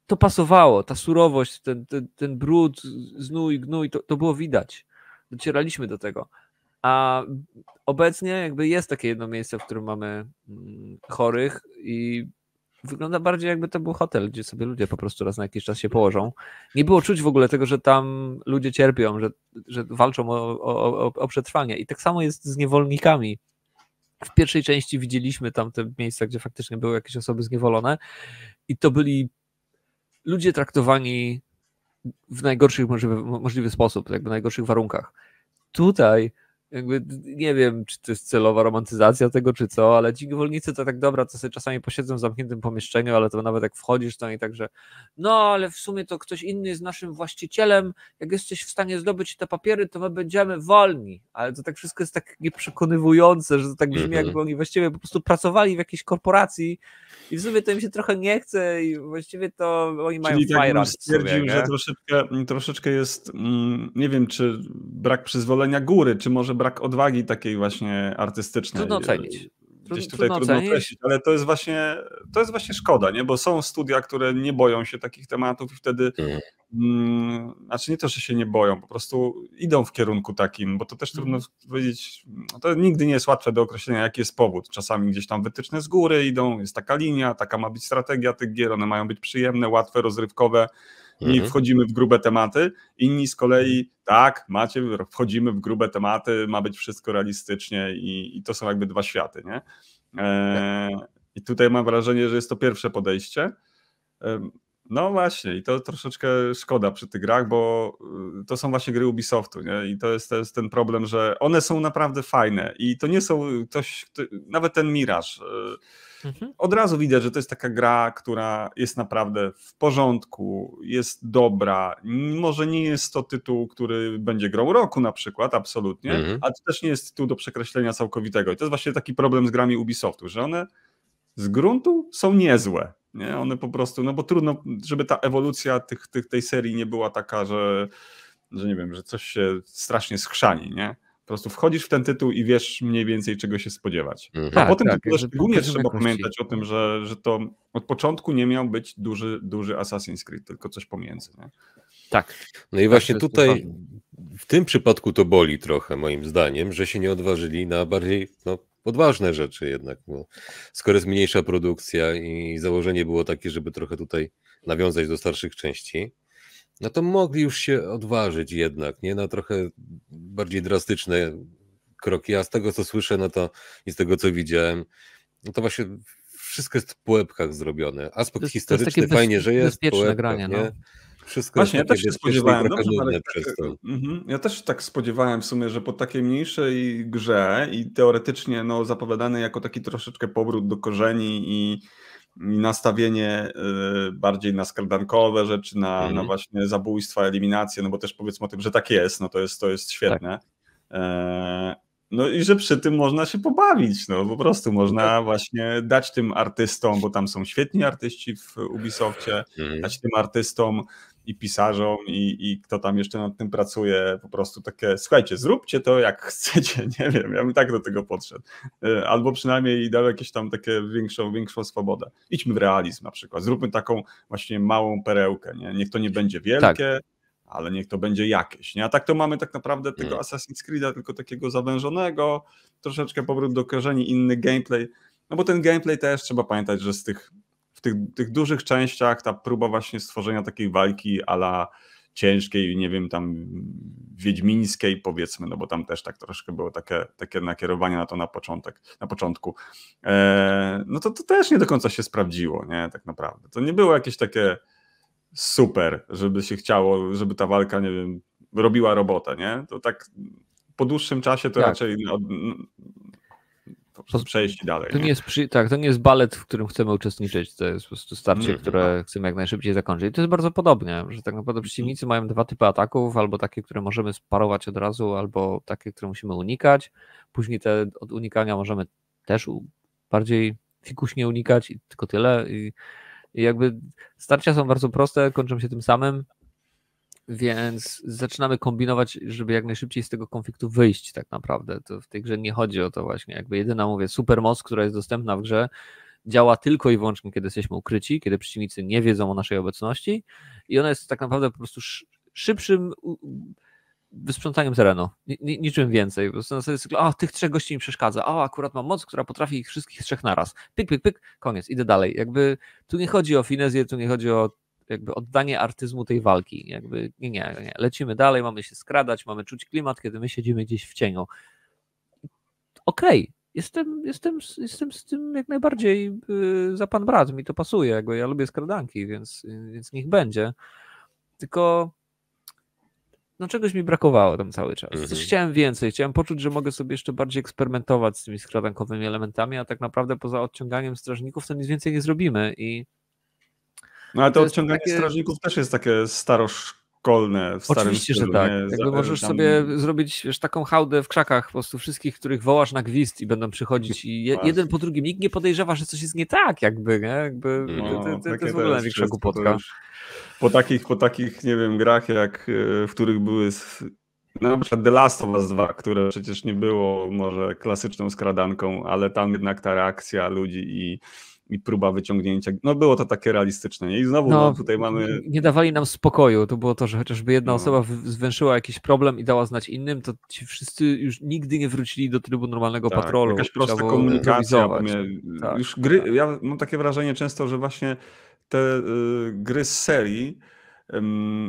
to pasowało, ta surowość, ten, ten, ten brud, znój, gnój, to, to było widać. Docieraliśmy do tego. A obecnie jakby jest takie jedno miejsce, w którym mamy mm, chorych i wygląda bardziej jakby to był hotel, gdzie sobie ludzie po prostu raz na jakiś czas się położą. Nie było czuć w ogóle tego, że tam ludzie cierpią, że, że walczą o, o, o przetrwanie. I tak samo jest z niewolnikami. W pierwszej części widzieliśmy tam te miejsca, gdzie faktycznie były jakieś osoby zniewolone i to byli ludzie traktowani w najgorszy możliwy, możliwy sposób, jakby w najgorszych warunkach. Tutaj jakby nie wiem, czy to jest celowa romantyzacja tego, czy co, ale ci niewolnicy to tak dobra, to sobie czasami posiedzą w zamkniętym pomieszczeniu, ale to nawet jak wchodzisz, to i także no, ale w sumie to ktoś inny jest naszym właścicielem, jak jesteś w stanie zdobyć te papiery, to my będziemy wolni, ale to tak wszystko jest tak nieprzekonywujące, że to tak brzmi, mhm. jakby oni właściwie po prostu pracowali w jakiejś korporacji i w sumie to im się trochę nie chce i właściwie to oni mają Czyli mają tak stwierdził, że troszeczkę, troszeczkę jest, mm, nie wiem, czy brak przyzwolenia góry, czy może brak brak odwagi takiej właśnie artystycznej. Trudno e, ocenić. Gdzieś tutaj trudno, trudno określić, ale to jest właśnie to jest właśnie szkoda, nie? bo są studia, które nie boją się takich tematów i wtedy mm. mm znaczy nie to, że się nie boją, po prostu idą w kierunku takim, bo to też trudno mm. powiedzieć, no to nigdy nie jest łatwe do określenia, jaki jest powód. Czasami gdzieś tam wytyczne z góry idą, jest taka linia, taka ma być strategia tych gier, one mają być przyjemne, łatwe, rozrywkowe, Inni mhm. wchodzimy w grube tematy, inni z kolei, mhm. tak, macie, wchodzimy w grube tematy, ma być wszystko realistycznie i, i to są jakby dwa światy, nie? Tak. E, I tutaj mam wrażenie, że jest to pierwsze podejście. E, no właśnie, i to troszeczkę szkoda przy tych grach, bo y, to są właśnie gry Ubisoftu, nie? I to jest, to jest ten problem, że one są naprawdę fajne i to nie są y, ktoś, nawet ten Miraż. E, y, Mhm. Od razu widać, że to jest taka gra, która jest naprawdę w porządku, jest dobra. Może nie jest to tytuł, który będzie grą roku na przykład, absolutnie, mhm. ale też nie jest tytuł do przekreślenia całkowitego. I to jest właśnie taki problem z grami Ubisoftu, że one z gruntu są niezłe. Nie? One po prostu, no bo trudno, żeby ta ewolucja tych, tych, tej serii nie była taka, że, że nie wiem, że coś się strasznie skrzani, nie? Po prostu wchodzisz w ten tytuł i wiesz mniej więcej, czego się spodziewać. Mhm. A tak, potem tak, szczególnie trzeba pamiętać o tym, że, że to od początku nie miał być duży, duży Assassin's Creed, tylko coś pomiędzy. Nie? Tak. No i właśnie tak, tutaj w tym przypadku to boli trochę, moim zdaniem, że się nie odważyli na bardziej no, odważne rzeczy jednak. Bo skoro jest mniejsza produkcja i założenie było takie, żeby trochę tutaj nawiązać do starszych części, no to mogli już się odważyć jednak, nie? Na trochę bardziej drastyczne kroki, a z tego co słyszę, no to i z tego co widziałem, no to właśnie wszystko jest w pułapkach zrobione. Aspekt jest, historyczny to jest fajnie, bez, że jest, pułapkach, granie, no. Wszystko Właśnie, ja no tak- mhm, też się spodziewałem. Dobrze, ale, przez to. Ja też tak spodziewałem w sumie, że po takiej mniejszej grze i teoretycznie no, zapowiadany jako taki troszeczkę powrót do korzeni i i nastawienie y, bardziej na skardankowe rzeczy, na, mhm. na właśnie zabójstwa, eliminacje, no bo też powiedzmy o tym, że tak jest, no to jest, to jest świetne. Tak. E, no i że przy tym można się pobawić, no po prostu można tak. właśnie dać tym artystom, bo tam są świetni artyści w Ubisoftie, mhm. dać tym artystom i pisarzom, i, i kto tam jeszcze nad tym pracuje, po prostu takie, słuchajcie, zróbcie to jak chcecie, nie wiem, ja bym tak do tego podszedł. E, albo przynajmniej dał jakieś tam takie większą, większą swobodę. Idźmy w realizm na przykład, zróbmy taką właśnie małą perełkę, nie? niech to nie będzie wielkie, tak ale niech to będzie jakieś. Nie? A tak to mamy tak naprawdę tego mhm. Assassin's Creed'a, tylko takiego zawężonego, troszeczkę powrót do korzeni, inny gameplay. No bo ten gameplay też trzeba pamiętać, że z tych tych, tych dużych częściach ta próba właśnie stworzenia takiej walki ala ciężkiej, nie wiem, tam wiedźmińskiej powiedzmy, no bo tam też tak troszkę było takie, takie nakierowanie na to na, początek, na początku, e, no to, to też nie do końca się sprawdziło, nie, tak naprawdę. To nie było jakieś takie super, żeby się chciało, żeby ta walka, nie wiem, robiła robotę, nie? To tak po dłuższym czasie to tak. raczej no, przejść dalej. To nie, jest przy... tak, to nie jest balet, w którym chcemy uczestniczyć, to jest po prostu starcie, mm które chcemy jak najszybciej zakończyć. I to jest bardzo podobnie, że tak naprawdę mhm. przeciwnicy mają dwa typy ataków, albo takie, które możemy sparować od razu, albo takie, które musimy unikać. Później te od unikania możemy też bardziej fikuśnie unikać i tylko tyle. I, I jakby starcia są bardzo proste, kończą się tym samym więc zaczynamy kombinować, żeby jak najszybciej z tego konfliktu wyjść tak naprawdę. To w tej grze nie chodzi o to właśnie. Jakby jedyna, mówię, supermoc, która jest dostępna w grze, działa tylko i wyłącznie, kiedy jesteśmy ukryci, kiedy przeciwnicy nie wiedzą o naszej obecności i ona jest tak naprawdę po prostu szybszym wysprzątaniem terenu, niczym więcej. Po prostu na zasadzie cyklu, tych trzech gości mi przeszkadza, o, akurat mam moc, która potrafi ich wszystkich trzech naraz. Pyk, pyk, pyk, koniec, idę dalej. Jakby tu nie chodzi o finezję, tu nie chodzi o jakby oddanie artyzmu tej walki. Jakby nie, nie, nie, lecimy dalej, mamy się skradać, mamy czuć klimat, kiedy my siedzimy gdzieś w cieniu. Okej, okay. jestem, jestem, jestem z tym jak najbardziej y, za pan brat, mi to pasuje, jakby ja lubię skradanki, więc, więc niech będzie. Tylko no czegoś mi brakowało tam cały czas. Mhm. chciałem więcej, chciałem poczuć, że mogę sobie jeszcze bardziej eksperymentować z tymi skradankowymi elementami, a tak naprawdę poza odciąganiem strażników to nic więcej nie zrobimy i no ale to, to odciąganie takie... strażników też jest takie staroszkolne w starym Oczywiście, stylu, że tak. Jakby możesz tam... sobie zrobić wiesz, taką hałdę w krzakach po prostu wszystkich, których wołasz na gwizd i będą przychodzić i je, jeden po drugim nikt nie podejrzewa, że coś jest nie tak jakby, nie? Jakby, no, to, to, to jest w ogóle największa głupotka. Po takich, po takich, nie wiem, grach jak, y, w których były no, na przykład The Last of Us 2, które przecież nie było może klasyczną skradanką, ale tam jednak ta reakcja ludzi i i próba wyciągnięcia. No było to takie realistyczne. Nie? I znowu no, no, tutaj mamy. Nie dawali nam spokoju. To było to, że chociażby jedna no. osoba zwęszyła jakiś problem i dała znać innym, to ci wszyscy już nigdy nie wrócili do trybu normalnego tak, patrolu. Jakaś prosta komunikacja. Tak, już tak. gry, tak. Ja mam takie wrażenie często, że właśnie te y, gry z serii.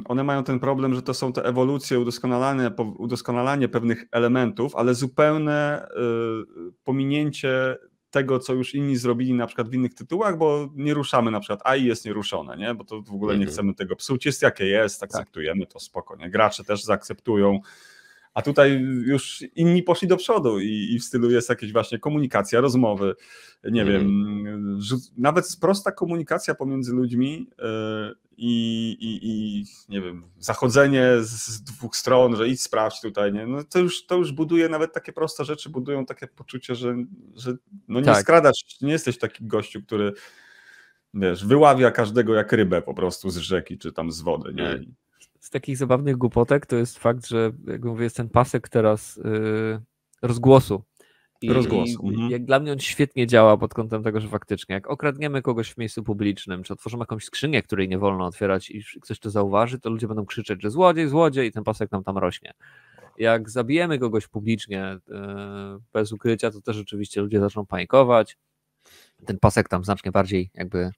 One mają ten problem, że to są te ewolucje, udoskonalanie, udoskonalanie pewnych elementów, ale zupełne y, pominięcie tego, co już inni zrobili na przykład w innych tytułach, bo nie ruszamy na przykład AI jest nieruszone, nie? bo to w ogóle nie mhm. chcemy tego psuć, jest jakie jest, tak. akceptujemy to spokojnie, gracze też zaakceptują, a tutaj już inni poszli do przodu i, i w stylu jest jakieś właśnie komunikacja, rozmowy, nie mm. wiem, nawet prosta komunikacja pomiędzy ludźmi, y, i, i, i nie wiem, zachodzenie z, dwóch stron, że idź sprawdź tutaj, nie? No to, już, to już buduje nawet takie proste rzeczy, budują takie poczucie, że, że no nie tak. skradasz, nie jesteś taki gościu, który wiesz, wyławia każdego jak rybę po prostu z rzeki czy tam z wody, nie? Tak. Z takich zabawnych głupotek to jest fakt, że jak mówię, jest ten pasek teraz yy, rozgłosu i, rozgłosu. mhm. Jak dla mnie on świetnie działa pod kątem tego, że faktycznie jak okradniemy kogoś w miejscu publicznym, czy otworzymy jakąś skrzynię, której nie wolno otwierać i ktoś to zauważy, to ludzie będą krzyczeć, że złodziej, złodziej i ten pasek nam tam rośnie. Jak zabijemy kogoś publicznie e, bez ukrycia, to też rzeczywiście ludzie zaczną panikować. Ten pasek tam znacznie bardziej jakby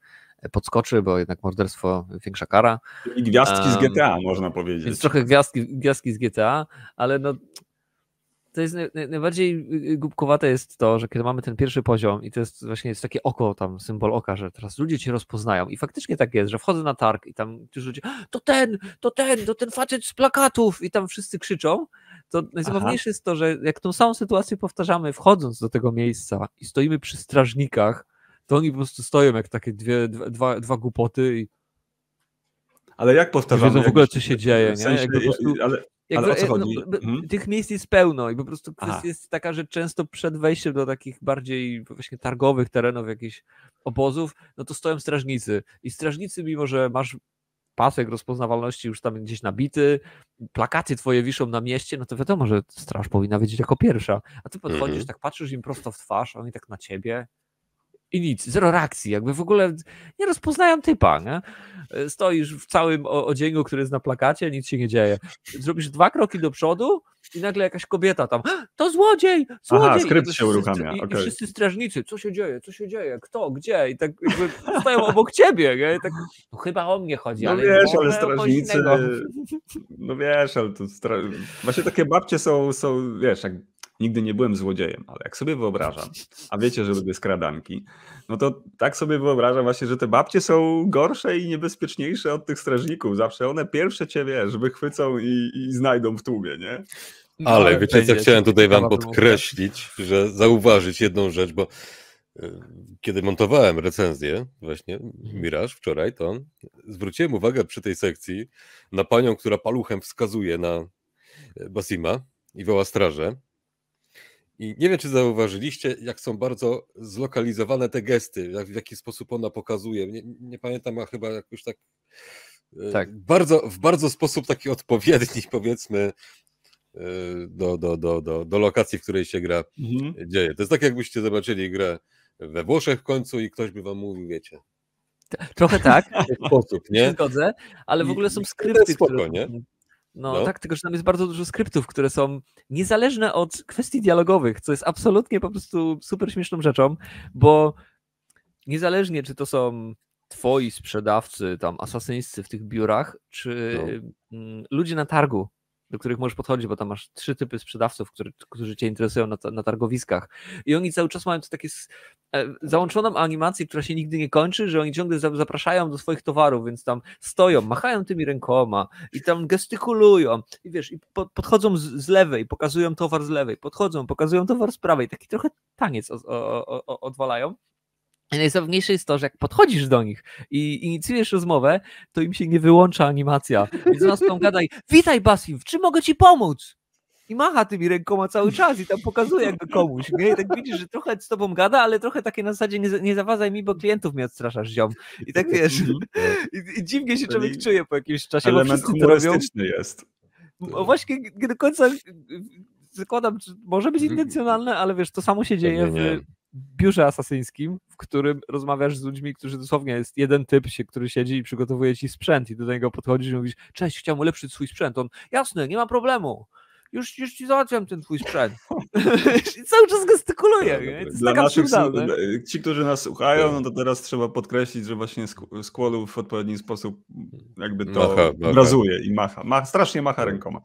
podskoczy, bo jednak morderstwo większa kara. I gwiazdki um, z GTA, można powiedzieć. Więc trochę gwiazdki, gwiazdki z GTA, ale no to jest najbardziej y, y, głupkowate jest to, że kiedy mamy ten pierwszy poziom i to jest właśnie jest takie oko, tam symbol oka, że teraz ludzie cię rozpoznają i faktycznie tak jest, że wchodzę na targ i tam ci ludzie, to ten, to ten, to ten facet z plakatów i tam wszyscy krzyczą, to najzabawniejsze jest to, że jak tą samą sytuację powtarzamy wchodząc do tego miejsca i stoimy przy strażnikach, to oni po prostu stoją jak takie dwie, dwa, dwa głupoty i ale jak powtarzamy? Wiedzą w ogóle, co się dzieje. W sensie, nie? Jak po prostu... ale, ale o co e, no, chodzi? No, mhm. Tych miejsc jest pełno i po prostu kwestia jest taka, że często przed wejściem do takich bardziej właśnie targowych terenów, jakichś obozów, no to stoją strażnicy. I strażnicy, mimo że masz pasek rozpoznawalności już tam gdzieś nabity, plakaty twoje wiszą na mieście, no to wiadomo, że straż powinna wiedzieć jako pierwsza. A ty podchodzisz, mhm. tak patrzysz im prosto w twarz, oni tak na ciebie i nic, zero reakcji, jakby w ogóle nie rozpoznają typa, nie? E, stoisz w całym odzieniu, który jest na plakacie, nic się nie dzieje. Zrobisz dwa kroki do przodu i nagle jakaś kobieta tam, to złodziej, złodziej! Aha, skrypt się uruchamia. I, okay. I wszyscy strażnicy, co się dzieje, co się dzieje, kto, gdzie? I tak jakby stoją obok ciebie, nie? tak, no chyba o mnie chodzi, no ale... wiesz, ale strażnicy... No wiesz, ale to... Stra... Właśnie takie babcie są, są wiesz, jak Nigdy nie byłem złodziejem, ale jak sobie wyobrażam, a wiecie, że lubię skradanki, no to tak sobie wyobrażam właśnie, że te babcie są gorsze i niebezpieczniejsze od tych strażników. Zawsze one pierwsze cię, wiesz, wychwycą i, i znajdą w tłumie, nie? No, ale, ale wiecie, co chciałem tutaj wam podkreślić, że zauważyć jedną rzecz, bo y, kiedy montowałem recenzję, właśnie mhm. Miraż wczoraj, to zwróciłem uwagę przy tej sekcji na panią, która paluchem wskazuje na y, Basima i woła strażę. I nie wiem, czy zauważyliście, jak są bardzo zlokalizowane te gesty, jak, w jaki sposób ona pokazuje. Nie, nie pamiętam, a chyba jakoś tak. E, tak. Bardzo, w bardzo sposób taki odpowiedni, powiedzmy, e, do, do, do, do, do lokacji, w której się gra e, mhm. dzieje. To jest tak, jakbyście zobaczyli grę we Włoszech w końcu i ktoś by wam mówił, wiecie. Trochę tak. W sposób, nie? Zgodzę, ale w ogóle są skrypty, spoko, które... nie? No, no, tak, tylko że tam jest bardzo dużo skryptów, które są niezależne od kwestii dialogowych, co jest absolutnie po prostu super śmieszną rzeczą, bo niezależnie czy to są twoi sprzedawcy, tam asasyńscy w tych biurach, czy no. Mm, ludzie na targu, do których możesz podchodzić, bo tam masz trzy typy sprzedawców, którzy cię interesują na, na targowiskach. I oni cały czas mają to takie e, załączoną animację, która się nigdy nie kończy, że oni ciągle zapraszają do swoich towarów, więc tam stoją, machają tymi rękoma i tam gestykulują i wiesz, i podchodzą z, z lewej, pokazują towar z lewej, podchodzą, pokazują towar z prawej, taki trochę taniec o, o, o, odwalają. Najsławniejsze jest to, że jak podchodzisz do nich i inicjujesz rozmowę, to im się nie wyłącza animacja. Więc nas gadaj, witaj Basim, czy mogę ci pomóc? I macha tymi rękoma cały czas i tam pokazuje jakby komuś. Nie? I tak widzisz, że trochę z tobą gada, ale trochę takie na zasadzie nie, nie zawadzaj mi, bo klientów mnie odstraszasz ziom. I tak wiesz, mhm, tak. i, i dziwnie się człowiek czuje po jakimś czasie, bo wszyscy to robią. jest. właśnie do końca zakładam, może być mhm. intencjonalne, ale wiesz, to samo się dzieje nie, nie. w biurze asasyńskim, w którym rozmawiasz z ludźmi, którzy dosłownie jest jeden typ, się, który siedzi i przygotowuje ci sprzęt i do niego podchodzisz i mówisz, cześć, chciałem ulepszyć swój sprzęt. On, jasny, nie ma problemu już, już ci załatwiam ten twój sprzęt. I cały czas gestykuluję. Dla naszych, ci, którzy nas słuchają, tak. no to teraz trzeba podkreślić, że właśnie Squallu w odpowiedni sposób jakby to macha, obrazuje i macha. Ma, strasznie macha tak. rękoma.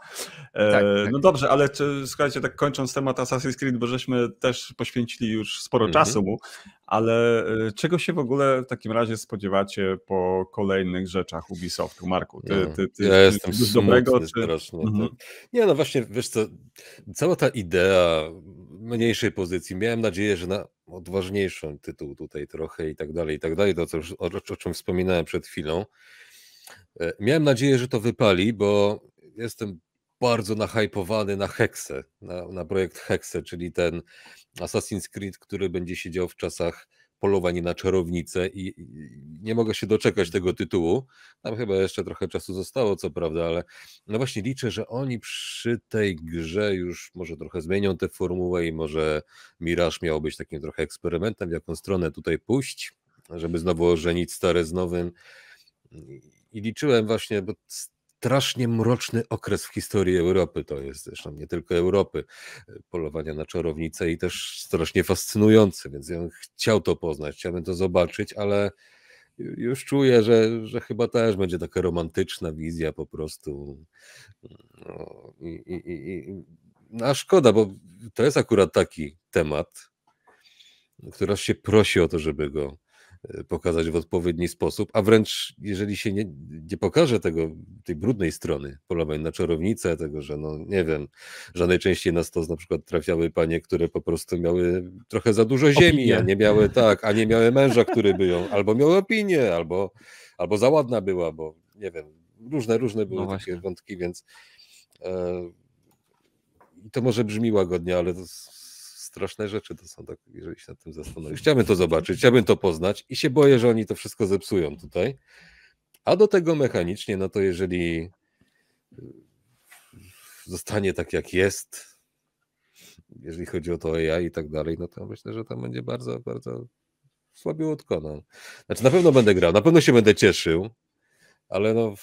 E, tak, tak. No dobrze, ale czy, słuchajcie, tak kończąc temat Assassin's Creed, bo żeśmy też poświęcili już sporo mhm. czasu mu, ale y, czego się w ogóle w takim razie spodziewacie po kolejnych rzeczach Ubisoftu, Marku? Ty, no, ty, ty, ja jestem z dobrego, czy... strasznie. Mhm. Nie, no właśnie, wiesz co, cała ta idea mniejszej pozycji, miałem nadzieję, że na odważniejszą tytuł tutaj trochę i tak dalej, i tak dalej, to co, o, o czym wspominałem przed chwilą. E, miałem nadzieję, że to wypali, bo jestem bardzo nahypowany na Hexę, na, na projekt Hexe, czyli ten Assassin's Creed, który będzie siedział w czasach polowań na czarownicę i nie mogę się doczekać tego tytułu. Tam chyba jeszcze trochę czasu zostało, co prawda, ale no właśnie liczę, że oni przy tej grze już może trochę zmienią tę formułę i może Mirage miał być takim trochę eksperymentem, w jaką stronę tutaj pójść, żeby znowu ożenić stare z nowym. I liczyłem właśnie, bo strasznie mroczny okres w historii Europy. To jest zresztą nie tylko Europy, e, polowania na czarownicę i też strasznie fascynujący, więc ja bym chciał to poznać, chciałbym to zobaczyć, ale już czuję, że, że chyba też będzie taka romantyczna wizja po prostu. No, i, i, i, no, a szkoda, bo to jest akurat taki temat, który się prosi o to, żeby go Y, pokazać w odpowiedni sposób, a wręcz jeżeli się nie, nie pokaże tego, tej brudnej strony polowań na czarownicę, tego, że no nie wiem, że najczęściej na stos na przykład trafiały panie, które po prostu miały trochę za dużo ziemi, a nie miały tak, a nie miały męża, który by ją albo miały opinię, albo, albo za ładna była, bo nie wiem, różne, różne były no takie wątki, więc e, to może brzmi łagodnie, ale to straszne rzeczy to są, tak, jeżeli się nad tym zastanowisz. Chciałbym to zobaczyć, chciałbym to poznać i się boję, że oni to wszystko zepsują tutaj. A do tego mechanicznie, no to jeżeli y, zostanie tak jak jest, jeżeli chodzi o to AI i tak dalej, no to myślę, że tam będzie bardzo, bardzo słabiutko. No. Znaczy na pewno będę grał, na pewno się będę cieszył, ale no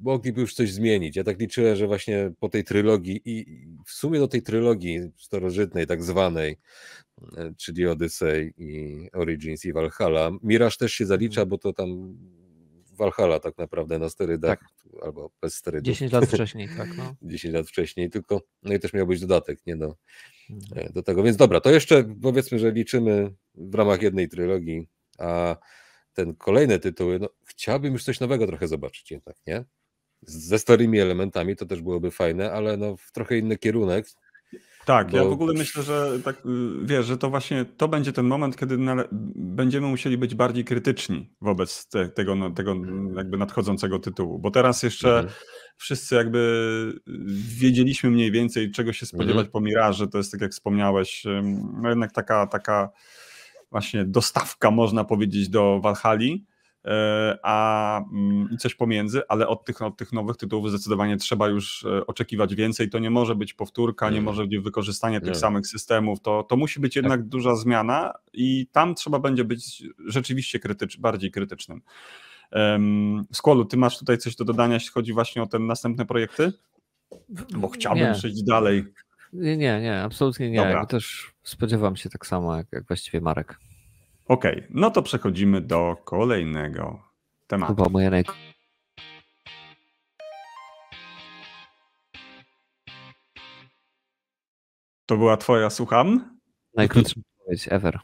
mogliby już coś zmienić. Ja tak liczyłem, że właśnie po tej trylogii i w sumie do tej trylogii starożytnej, tak zwanej, e, czyli Odyssey i Origins i Valhalla, Miraż też się zalicza, mhm. bo to tam Valhalla tak naprawdę na sterydach tak. albo bez sterydów. 10 lat wcześniej, tak. No. 10 lat wcześniej, tylko no i też miał być dodatek, nie do, mhm. e, do tego. Więc dobra, to jeszcze powiedzmy, że liczymy w ramach jednej trylogii, a ten kolejne tytuły, no chciałbym już coś nowego trochę zobaczyć jednak, nie? ze starymi elementami, to też byłoby fajne, ale no w trochę inny kierunek. Tak, bo... ja w ogóle myślę, że tak, y, wiesz, że to właśnie to będzie ten moment, kiedy będziemy musieli być bardziej krytyczni wobec te, tego, no, tego jakby nadchodzącego tytułu, bo teraz jeszcze mhm. wszyscy jakby wiedzieliśmy mniej więcej, czego się spodziewać mhm. po Miraże, to jest tak jak wspomniałeś, no jednak taka, taka właśnie dostawka, można powiedzieć, do Walhali, E, a mm, coś pomiędzy, ale od tych, od tych nowych tytułów zdecydowanie trzeba już e, oczekiwać więcej. To nie może być powtórka, nie, nie mm. może być wykorzystanie nie. tych samych systemów. To, to musi być tak. jednak tak. duża zmiana i tam trzeba będzie być rzeczywiście krytycz, bardziej krytycznym. Skolu, ty masz tutaj coś do dodania, jeśli chodzi właśnie o te następne projekty? Bo chciałbym nie. przejść dalej. Nie, nie, nie, absolutnie nie. Też spodziewam się tak samo jak, jak właściwie Marek. OK, no to przechodzimy do kolejnego tematu. Chyba moja naj... To była twoja, słucham? Najkrótsza odpowiedź ever.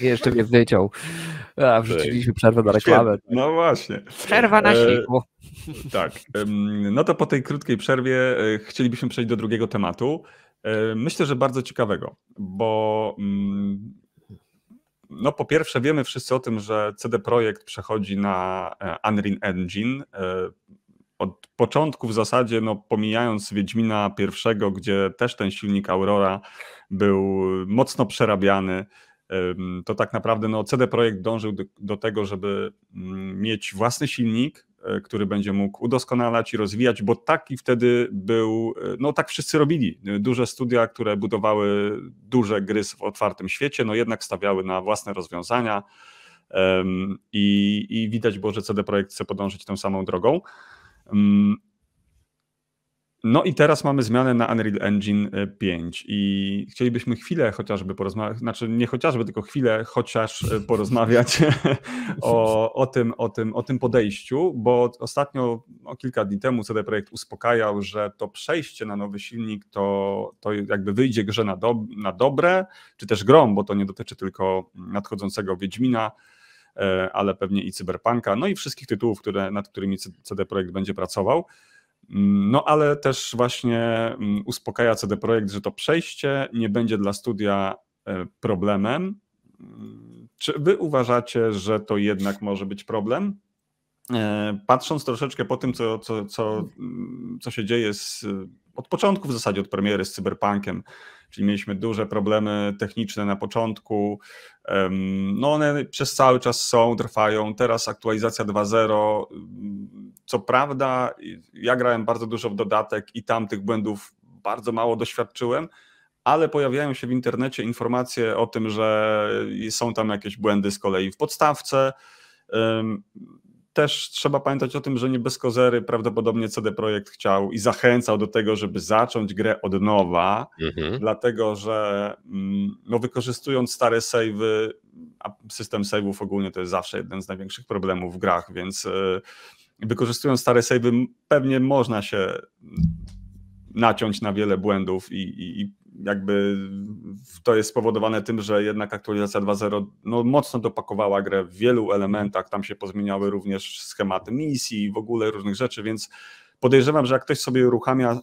Jeszcze mnie wyciął. A, wrzuciliśmy przerwę na reklamę. No właśnie. Przerwa na siku. E, tak. No to po tej krótkiej przerwie e, chcielibyśmy przejść do drugiego tematu. E, myślę, że bardzo ciekawego, bo mm, no, po pierwsze, wiemy wszyscy o tym, że CD Projekt przechodzi na e, Unreal Engine. E, od początku w zasadzie, no, pomijając Wiedźmina pierwszego, gdzie też ten silnik Aurora był mocno przerabiany, to tak naprawdę no, CD Projekt dążył do, do tego, żeby mm, mieć własny silnik, E, który będzie mógł udoskonalać i rozwijać, bo taki wtedy był, e, no tak wszyscy robili. E, duże studia, które budowały duże gry w otwartym świecie, no jednak stawiały na własne rozwiązania i, i widać było, że CD Projekt chce podążyć tą samą drogą. No i teraz mamy zmianę na Unreal Engine 5 e, i chcielibyśmy chwilę chociażby porozmawiać, znaczy nie chociażby, tylko chwilę chociaż e, porozmawiać o, o, tym, o, tym, o tym podejściu, bo ostatnio, o kilka dni temu CD Projekt uspokajał, że to przejście na nowy silnik to, to jakby wyjdzie grze na, do, na dobre, czy też grom, bo to nie dotyczy tylko nadchodzącego Wiedźmina, e, ale pewnie i Cyberpunka, no i wszystkich tytułów, które, nad którymi CD Projekt będzie pracował. No ale też właśnie mm, uspokaja CD Projekt, że to przejście nie będzie dla studia e, problemem. Mm, czy wy uważacie, że to jednak może być problem? E, patrząc troszeczkę po tym, co, co, co, mm, co się dzieje z od początku w zasadzie, od premiery z Cyberpunkiem, czyli mieliśmy duże problemy techniczne na początku. No one przez cały czas są, trwają. Teraz aktualizacja 2.0. Co prawda, ja grałem bardzo dużo w dodatek i tam tych błędów bardzo mało doświadczyłem, ale pojawiają się w internecie informacje o tym, że są tam jakieś błędy z kolei w podstawce też trzeba pamiętać o tym, że nie bez kozery prawdopodobnie CD Projekt chciał i zachęcał do tego, żeby zacząć grę od nowa, mhm. dlatego że mm, no, wykorzystując stare savey, a system save'ów ogólnie to jest zawsze jeden z największych problemów w grach, więc e, wykorzystując stare savey pewnie można się naciąć na wiele błędów i, i, jakby to jest spowodowane tym, że jednak aktualizacja 2.0 no, mocno dopakowała grę w wielu elementach, tam się pozmieniały również schematy misji i w ogóle różnych rzeczy, więc podejrzewam, że jak ktoś sobie uruchamia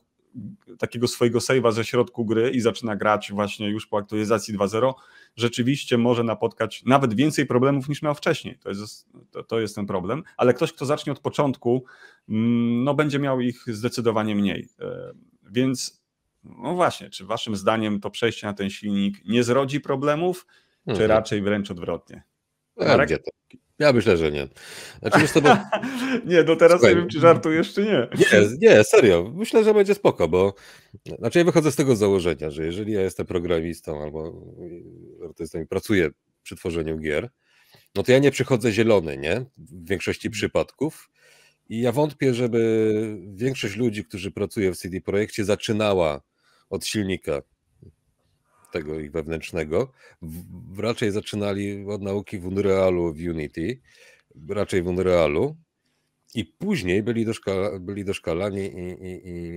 takiego swojego save'a ze środku gry i zaczyna grać właśnie już po aktualizacji 2.0, rzeczywiście może napotkać nawet więcej problemów niż miał wcześniej. To jest, to, to jest ten problem, ale ktoś, kto zacznie od początku, mm, no będzie miał ich zdecydowanie mniej. E, więc no właśnie, czy waszym zdaniem to przejście na ten silnik nie zrodzi problemów, mhm. czy raczej wręcz odwrotnie? Marek? Ja, ja myślę, że nie. Znaczy, nie, no teraz Słuchaj, nie wiem, czy żartujesz, czy nie. Nie, nie, serio. Myślę, że będzie spoko, bo znaczy ja wychodzę z tego założenia, że jeżeli ja jestem programistą albo artystą i pracuję przy tworzeniu gier, no to ja nie przychodzę zielony, nie? W większości mhm. przypadków. I ja wątpię, żeby większość ludzi, którzy pracuje w CD Projekcie, zaczynała od silnika tego ich wewnętrznego. W, raczej zaczynali od nauki w Unrealu, w Unity, raczej w Unrealu i później byli, doszkala, byli doszkalani i, i, i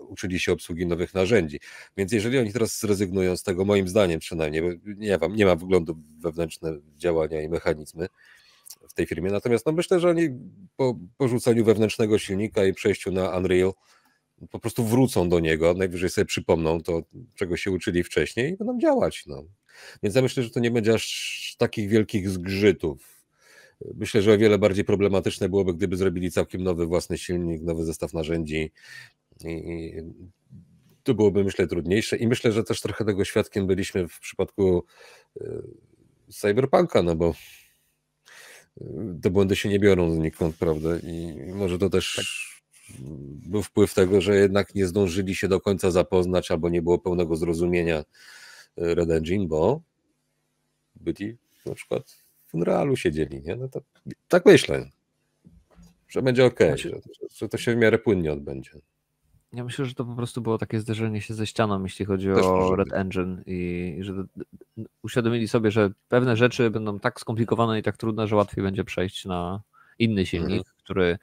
uczyli się obsługi nowych narzędzi. Więc jeżeli oni teraz zrezygnują z tego, moim zdaniem przynajmniej, bo nie mam, nie mam wglądu w wewnętrzne działania i mechanizmy w tej firmie, natomiast no myślę, że oni po porzuceniu wewnętrznego silnika i przejściu na Unreal po prostu wrócą do niego, najwyżej sobie przypomną to, czego się uczyli wcześniej i będą działać. No. Więc ja myślę, że to nie będzie aż takich wielkich zgrzytów. Myślę, że o wiele bardziej problematyczne byłoby, gdyby zrobili całkiem nowy własny silnik, nowy zestaw narzędzi. I to byłoby, myślę, trudniejsze. I myślę, że też trochę tego świadkiem byliśmy w przypadku y, cyberpunka, no bo y, te błędy się nie biorą znikąd, prawda? I może to też tak był wpływ tego, że jednak nie zdążyli się do końca zapoznać albo nie było pełnego zrozumienia e, Red Engine, bo byli na przykład w Unrealu siedzieli, nie? No to, tak myślę, że będzie ok, że, że to się w miarę płynnie odbędzie. Ja myślę, że to po prostu było takie zderzenie się ze ścianą, jeśli chodzi Też o Red być. Engine i że uświadomili sobie, że pewne rzeczy będą tak skomplikowane i tak trudne, że łatwiej będzie przejść na inny silnik, mhm. który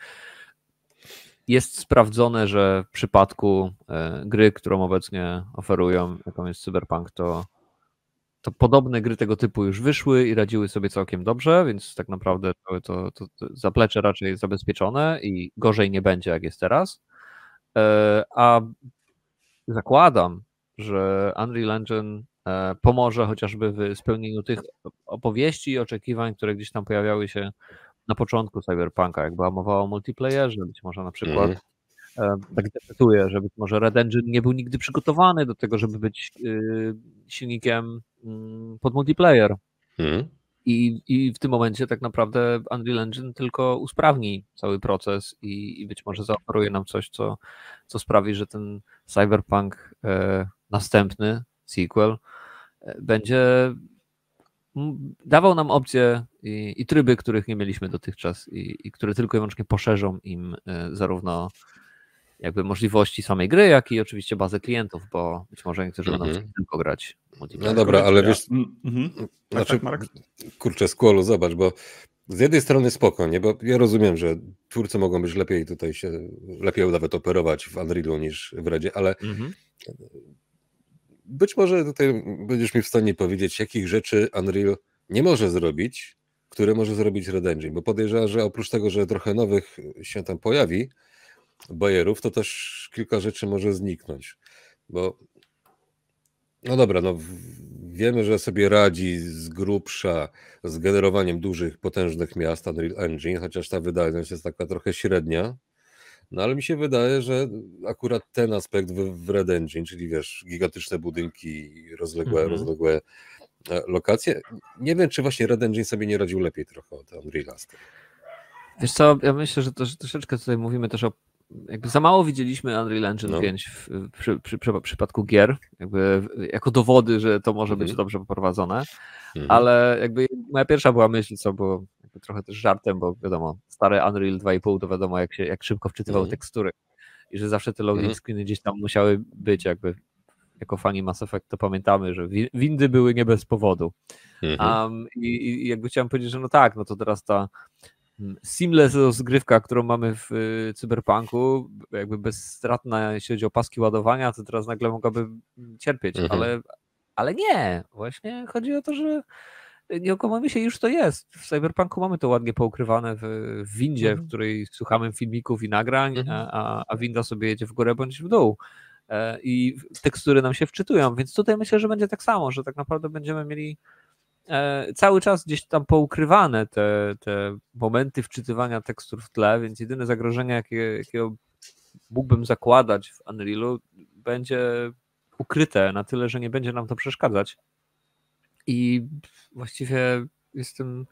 jest sprawdzone, że w przypadku e, gry, którą obecnie oferują, jaką jest Cyberpunk, to, to podobne gry tego typu już wyszły i radziły sobie całkiem dobrze, więc tak naprawdę to, to, to zaplecze raczej jest zabezpieczone i gorzej nie będzie, jak jest teraz. E, a zakładam, że Unreal Engine e, pomoże chociażby w spełnieniu tych opowieści i oczekiwań, które gdzieś tam pojawiały się na początku Cyberpunka, jak była mowa o multiplayerze, być może na przykład mm tak interpretuję, że być może Red Engine nie był nigdy przygotowany do tego, żeby być e, silnikiem mm, pod multiplayer. Mhm. I, I w tym momencie tak naprawdę Unreal Engine tylko usprawni cały proces i, i być może zaoferuje nam coś, co, co sprawi, że ten cyberpunk e, następny, sequel, będzie dawał nam opcje i, i, tryby, których nie mieliśmy dotychczas i, i, które tylko i wyłącznie poszerzą im e, zarówno jakby możliwości samej gry, jak i oczywiście bazę klientów, bo być może niektórzy będą mm -hmm. tylko grać. No dobra, ale wiesz, mm -hmm. znaczy, tak, kurczę, skłolu, zobacz, bo z jednej strony spoko, nie? bo ja rozumiem, że twórcy mogą być lepiej tutaj się, lepiej nawet operować w Unrealu niż w Redzie, ale mm -hmm być może tutaj będziesz mi w stanie powiedzieć, jakich rzeczy Unreal nie może zrobić, które może zrobić Red Engine, bo podejrzewam, że oprócz tego, że trochę nowych się tam pojawi, bajerów, to też kilka rzeczy może zniknąć, bo no dobra, no wiemy, że sobie radzi z grubsza z generowaniem dużych, potężnych miast Unreal Engine, chociaż ta wydajność jest taka trochę średnia, no ale mi się wydaje, że akurat ten aspekt w, w Red Engine, czyli wiesz, gigantyczne budynki, rozległe, mhm. rozległe e, lokacje. Nie wiem, czy właśnie Red Engine sobie nie radził lepiej trochę od Unreal'a. Wiesz co, ja myślę, że, to, że troszeczkę tutaj mówimy też o jakby za mało widzieliśmy Unreal Engine no. 5 w, przy, przy, przy, przypadku gier, jakby jako dowody, że to może być mhm. dobrze poprowadzone, mhm. ale jakby moja pierwsza była myśl, co było jakby trochę też żartem, bo wiadomo, stare Unreal 2.5 to wiadomo, jak, się, jak szybko wczytywał mm. tekstury i że zawsze te login mhm. screeny gdzieś tam musiały być jakby jako fani Mass Effect to pamiętamy, że windy były nie bez powodu. Um, i, i, jakby chciałem powiedzieć, że no tak, no to teraz ta mm, seamless rozgrywka, którą mamy w y, Cyberpunku, jakby bezstratna, jeśli chodzi o paski ładowania, to teraz nagle mogłaby mm, cierpieć, mhm. ale, ale nie. Właśnie chodzi o to, że nie okłamujmy się, już to jest. W Cyberpunku mamy to ładnie poukrywane w, w windzie, w mhm. której słuchamy filmików i nagrań, mhm. a, a winda sobie jedzie w górę bądź w dół e, i tekstury nam się wczytują, więc tutaj myślę, że będzie tak samo, że tak naprawdę będziemy mieli e, cały czas gdzieś tam poukrywane te, te momenty wczytywania tekstur w tle, więc jedyne zagrożenie, jakie, jakiego mógłbym zakładać w Unrealu, będzie ukryte na tyle, że nie będzie nam to przeszkadzać. I właściwie jestem,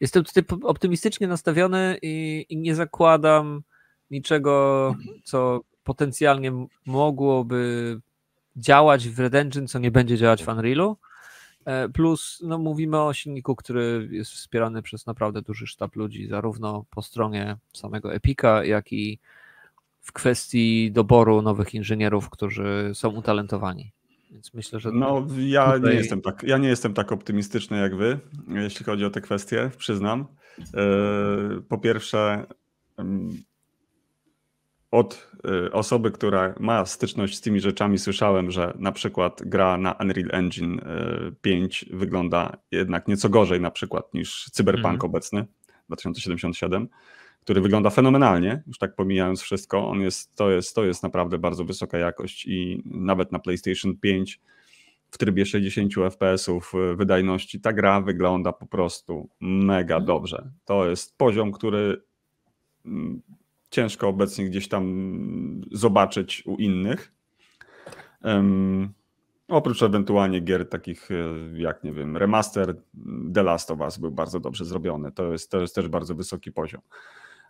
jestem tutaj optymistycznie nastawiony i, i nie zakładam niczego, mhm. co potencjalnie mogłoby działać w Red Engine, co nie będzie działać w tak. Unrealu. E, plus no, mówimy o silniku, który jest wspierany przez naprawdę duży sztab ludzi, zarówno po stronie samego Epika, jak i w kwestii doboru nowych inżynierów, którzy są utalentowani. Więc myślę, że. No, ja, tutaj... nie jestem tak, ja nie jestem tak optymistyczny jak wy, jeśli chodzi o te kwestie, przyznam. E, po pierwsze, od e, osoby, która ma styczność z tymi rzeczami, słyszałem, że na przykład gra na Unreal Engine 5 e, wygląda jednak nieco gorzej na przykład niż Cyberpunk mhm. obecny 2077 który wygląda fenomenalnie, już tak pomijając wszystko, on jest, to, jest, to jest naprawdę bardzo wysoka jakość i nawet na PlayStation 5 w trybie 60 FPS-ów y, wydajności ta gra wygląda po prostu mega mhm. dobrze. To jest poziom, który mm, ciężko obecnie gdzieś tam zobaczyć u innych. Um, oprócz ewentualnie gier takich y, jak, nie wiem, remaster mm, The Last of Us był bardzo dobrze zrobiony. To jest, to jest też bardzo wysoki poziom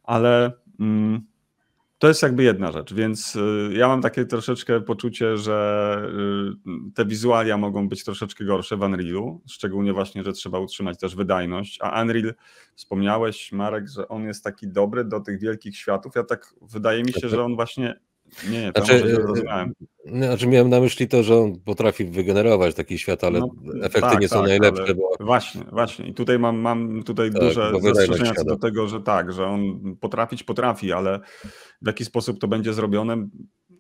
ale mm, to jest jakby jedna rzecz, więc y, ja mam takie troszeczkę poczucie, że y, te wizualia mogą być troszeczkę gorsze w Unrealu, szczególnie właśnie, że trzeba utrzymać też wydajność, a Unreal, wspomniałeś Marek, że on jest taki dobry do tych wielkich światów, ja tak, wydaje mi się, że on właśnie nie, nie, znaczy, nie e, no, znaczy miałem na myśli to, że on potrafi wygenerować taki świat, ale no, efekty tak, nie są tak, najlepsze. Bo... Właśnie, właśnie. I tutaj mam, mam tutaj tak, duże zastrzeżenia co do tego, że tak, że on potrafić potrafi, ale w jaki sposób to będzie zrobione,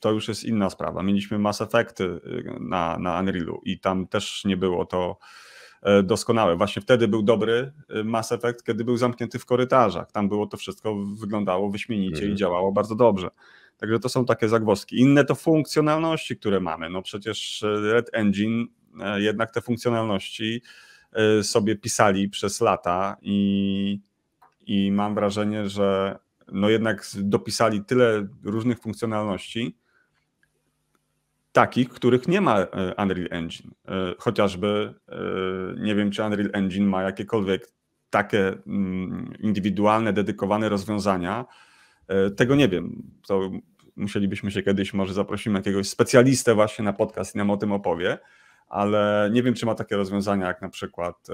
to już jest inna sprawa. Mieliśmy Mass Effect y, na, na Unrealu i tam też nie było to e, doskonałe. Właśnie wtedy był dobry y, Mass Effect, kiedy był zamknięty w korytarzach. Tam było to wszystko, wyglądało wyśmienicie i mhm. działało bardzo dobrze. Także to są takie zagwozdki. Inne to funkcjonalności, które mamy. No przecież e, Red Engine e, jednak te funkcjonalności e, sobie pisali przez lata i, i mam wrażenie, że no jednak dopisali tyle różnych funkcjonalności, takich, których nie ma Unreal Engine. Chociażby nie wiem, czy Unreal Engine ma jakiekolwiek takie mm, indywidualne, dedykowane rozwiązania, E, tego nie wiem. To musielibyśmy się kiedyś, może zaprosimy jakiegoś specjalistę właśnie na podcast i nam o tym opowie, ale nie wiem, czy ma takie rozwiązania jak na przykład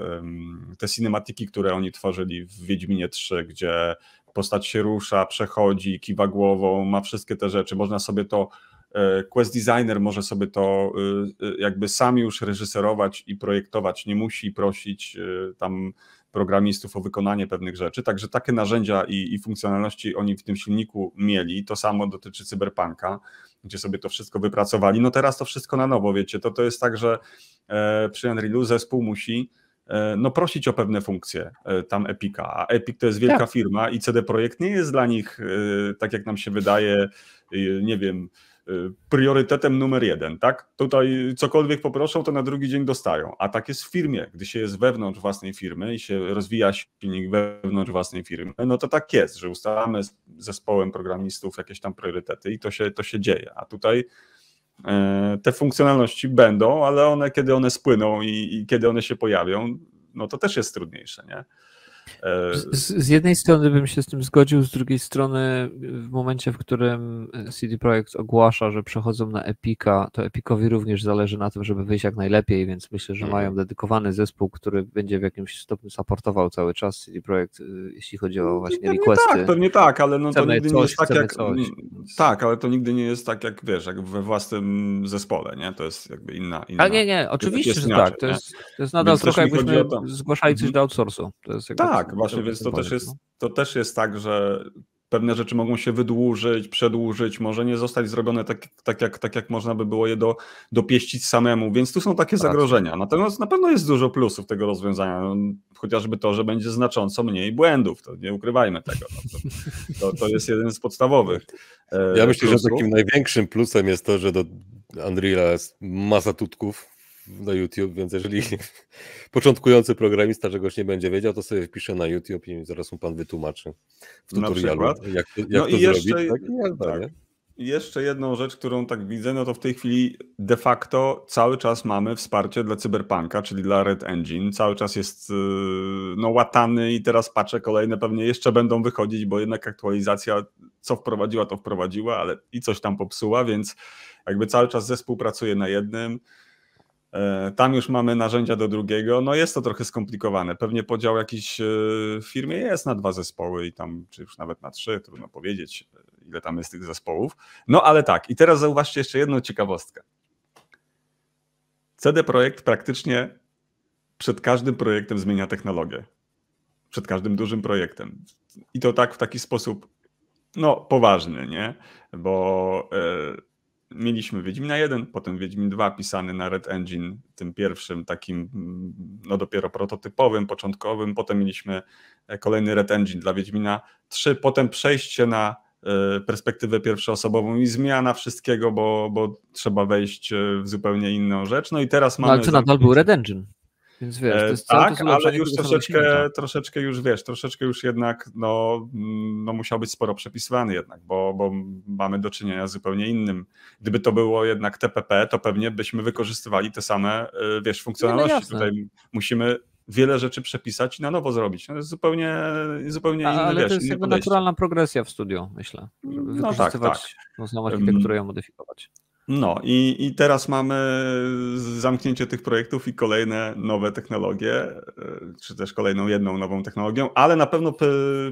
te cinematiki, które oni tworzyli w Wiedźminie 3, gdzie postać się rusza, przechodzi, kiwa głową, ma wszystkie te rzeczy. Można sobie to e, Quest designer może sobie to y, y, jakby sam już reżyserować i projektować, nie musi prosić y, tam programistów o wykonanie pewnych rzeczy. Także takie narzędzia i, i funkcjonalności oni w tym silniku mieli. To samo dotyczy cyberpunka, gdzie sobie to wszystko wypracowali. No teraz to wszystko na nowo, wiecie, to, to jest tak, że e, przy Unrealu zespół musi e, no prosić o pewne funkcje e, tam Epika, a Epic to jest wielka tak. firma i CD Projekt nie jest dla nich, e, tak jak nam się wydaje, nie wiem, Y, priorytetem numer jeden, tak? Tutaj cokolwiek poproszą, to na drugi dzień dostają. A tak jest w firmie. Gdy się jest wewnątrz własnej firmy i się rozwija silnik wewnątrz własnej firmy, no to tak jest, że ustalamy z zespołem programistów jakieś tam priorytety i to się, to się dzieje. A tutaj e, te funkcjonalności będą, ale one, kiedy one spłyną i, i kiedy one się pojawią, no to też jest trudniejsze, nie? E, z, z, jednej strony bym się z tym zgodził, z drugiej strony w momencie, w którym e, CD Projekt ogłasza, że przechodzą na Epika, to Epikowi również zależy na tym, żeby wyjść jak najlepiej, więc myślę, że mhm. mają dedykowany zespół, który będzie w jakimś stopniu supportował cały czas CD Projekt, e, jeśli chodzi o no, właśnie pewnie requesty. Tak, pewnie tak, ale no to nigdy tak coś, nie jest tak jak... Coś. Tak, ale to nigdy nie jest tak jak, wiesz, jak we własnym zespole, nie? To jest jakby inna... inna ale nie, nie, oczywiście, że tak. To jest, to jest nadal trochę jakbyśmy zgłaszali coś mhm. do outsourcu. To jest jakby tak, tak, właśnie, więc to też, jest, no. to też jest tak, że pewne rzeczy mogą się wydłużyć, przedłużyć, może nie zostać zrobione tak, tak, jak, tak jak można by było je do, dopieścić samemu, więc tu są takie zagrożenia. Natomiast na pewno jest dużo plusów tego rozwiązania, no, chociażby to, że będzie znacząco mniej błędów, to nie ukrywajmy tego. No to, to, to, jest jeden z podstawowych. E, ja myślę, plusów. że takim największym plusem jest to, że do Unreal jest masa tutków, na YouTube, więc jeżeli początkujący programista czegoś nie będzie wiedział, to sobie wpiszę na YouTube i zaraz mu pan wytłumaczy w tutorialu, jak, jak no to i zrobić. Jeszcze... Tak? tak, tak. Jeszcze jedną rzecz, którą tak widzę, no to w tej chwili de facto cały czas mamy wsparcie dla Cyberpunka, czyli dla Red Engine. Cały czas jest y, no, łatany i teraz patrzę kolejne pewnie jeszcze będą wychodzić, bo jednak aktualizacja co wprowadziła, to wprowadziła, ale i coś tam popsuła, więc jakby cały czas zespół pracuje na jednym. E, tam już mamy narzędzia do drugiego. No jest to trochę skomplikowane. Pewnie podział jakiś e, w firmie jest na dwa zespoły i tam, czy już nawet na trzy, trudno powiedzieć, e, ile tam jest tych zespołów. No ale tak, i teraz zauważcie jeszcze jedną ciekawostkę. CD Projekt praktycznie przed każdym projektem zmienia technologię. Przed każdym dużym projektem. I to tak w taki sposób, no poważny, nie? Bo. Yy, mieliśmy Wiedźmina 1, potem Wiedźmin 2 pisany na Red Engine, tym pierwszym takim no dopiero prototypowym, początkowym, potem mieliśmy e, kolejny Red Engine dla Wiedźmina 3, potem przejście na e, perspektywę pierwszoosobową i zmiana wszystkiego, bo, bo trzeba wejść e, w zupełnie inną rzecz. No i teraz mamy... No, ale to nadal był Red Engine. Więc wiesz, e, to jest tak, ale już troszeczkę, troszeczkę już wiesz, troszeczkę już jednak no, no musiał być sporo przepisywany jednak, bo, bo mamy do czynienia z zupełnie innym. Gdyby to było jednak TPP, to pewnie byśmy wykorzystywali te same, e, wiesz, no no funkcjonalności. No, Tutaj musimy wiele rzeczy przepisać i na nowo zrobić. No to jest zupełnie, zupełnie A, inny, Ale wiesz, to jest jakby naturalna progresja w studio, myślę. Wykorzystywać, no tak, tak. architekturę mm. ją modyfikować. No i, i teraz mamy zamknięcie tych projektów i kolejne nowe technologie, e, czy też kolejną jedną nową technologią, ale na pewno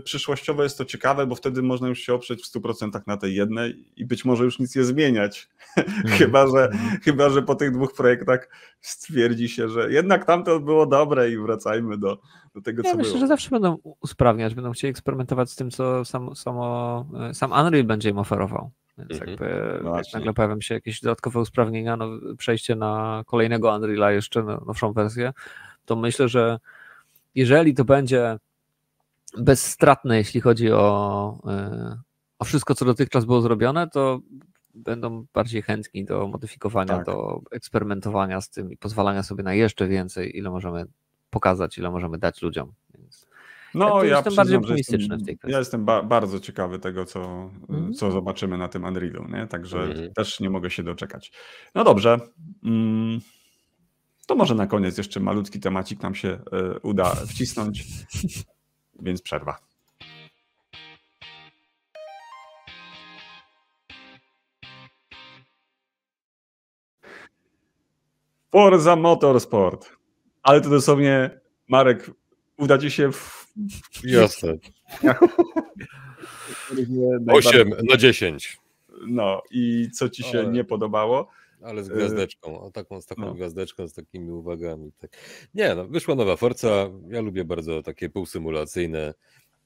przyszłościowo jest to ciekawe, bo wtedy można już się oprzeć w 100% na tej jednej i być może już nic nie zmieniać, mm. chyba, że, mm. chyba, że po tych dwóch projektach stwierdzi się, że jednak tamto było dobre i wracajmy do, do tego, ja co myślę, było. że zawsze będą usprawniać, będą chcieli eksperymentować z tym, co sam, samo, e, sam Unreal będzie im oferował. Więc mm -hmm. jakby no nagle pojawią się jakieś dodatkowe usprawnienia, no, przejście na kolejnego Unreala jeszcze, no, nowszą wersję, to myślę, że jeżeli to będzie bezstratne, jeśli chodzi o, e, o wszystko, co dotychczas było zrobione, to będą bardziej chętni do modyfikowania, tak. do eksperymentowania z tym i pozwalania sobie na jeszcze więcej, ile możemy pokazać, ile możemy dać ludziom. No, ja, ja jestem bardziej optymistyczny w tej kwestii. Ja jestem ba bardzo ciekawy tego, co, mm. co zobaczymy na tym Unrealu, nie? także mm. też nie mogę się doczekać. No dobrze. Mm. To może na koniec jeszcze malutki temacik nam się y, uda wcisnąć, więc przerwa. Forza Motorsport. Ale to dosłownie, Marek, uda ci się w Jasne. Osiem na dziesięć. No i co ci się Ale... nie podobało? Ale z e, gwiazdeczką, o taką, z taką no. gwiazdeczką, z takimi uwagami. Tak. Nie, no, wyszła nowa Forca. Ja lubię bardzo takie półsymulacyjne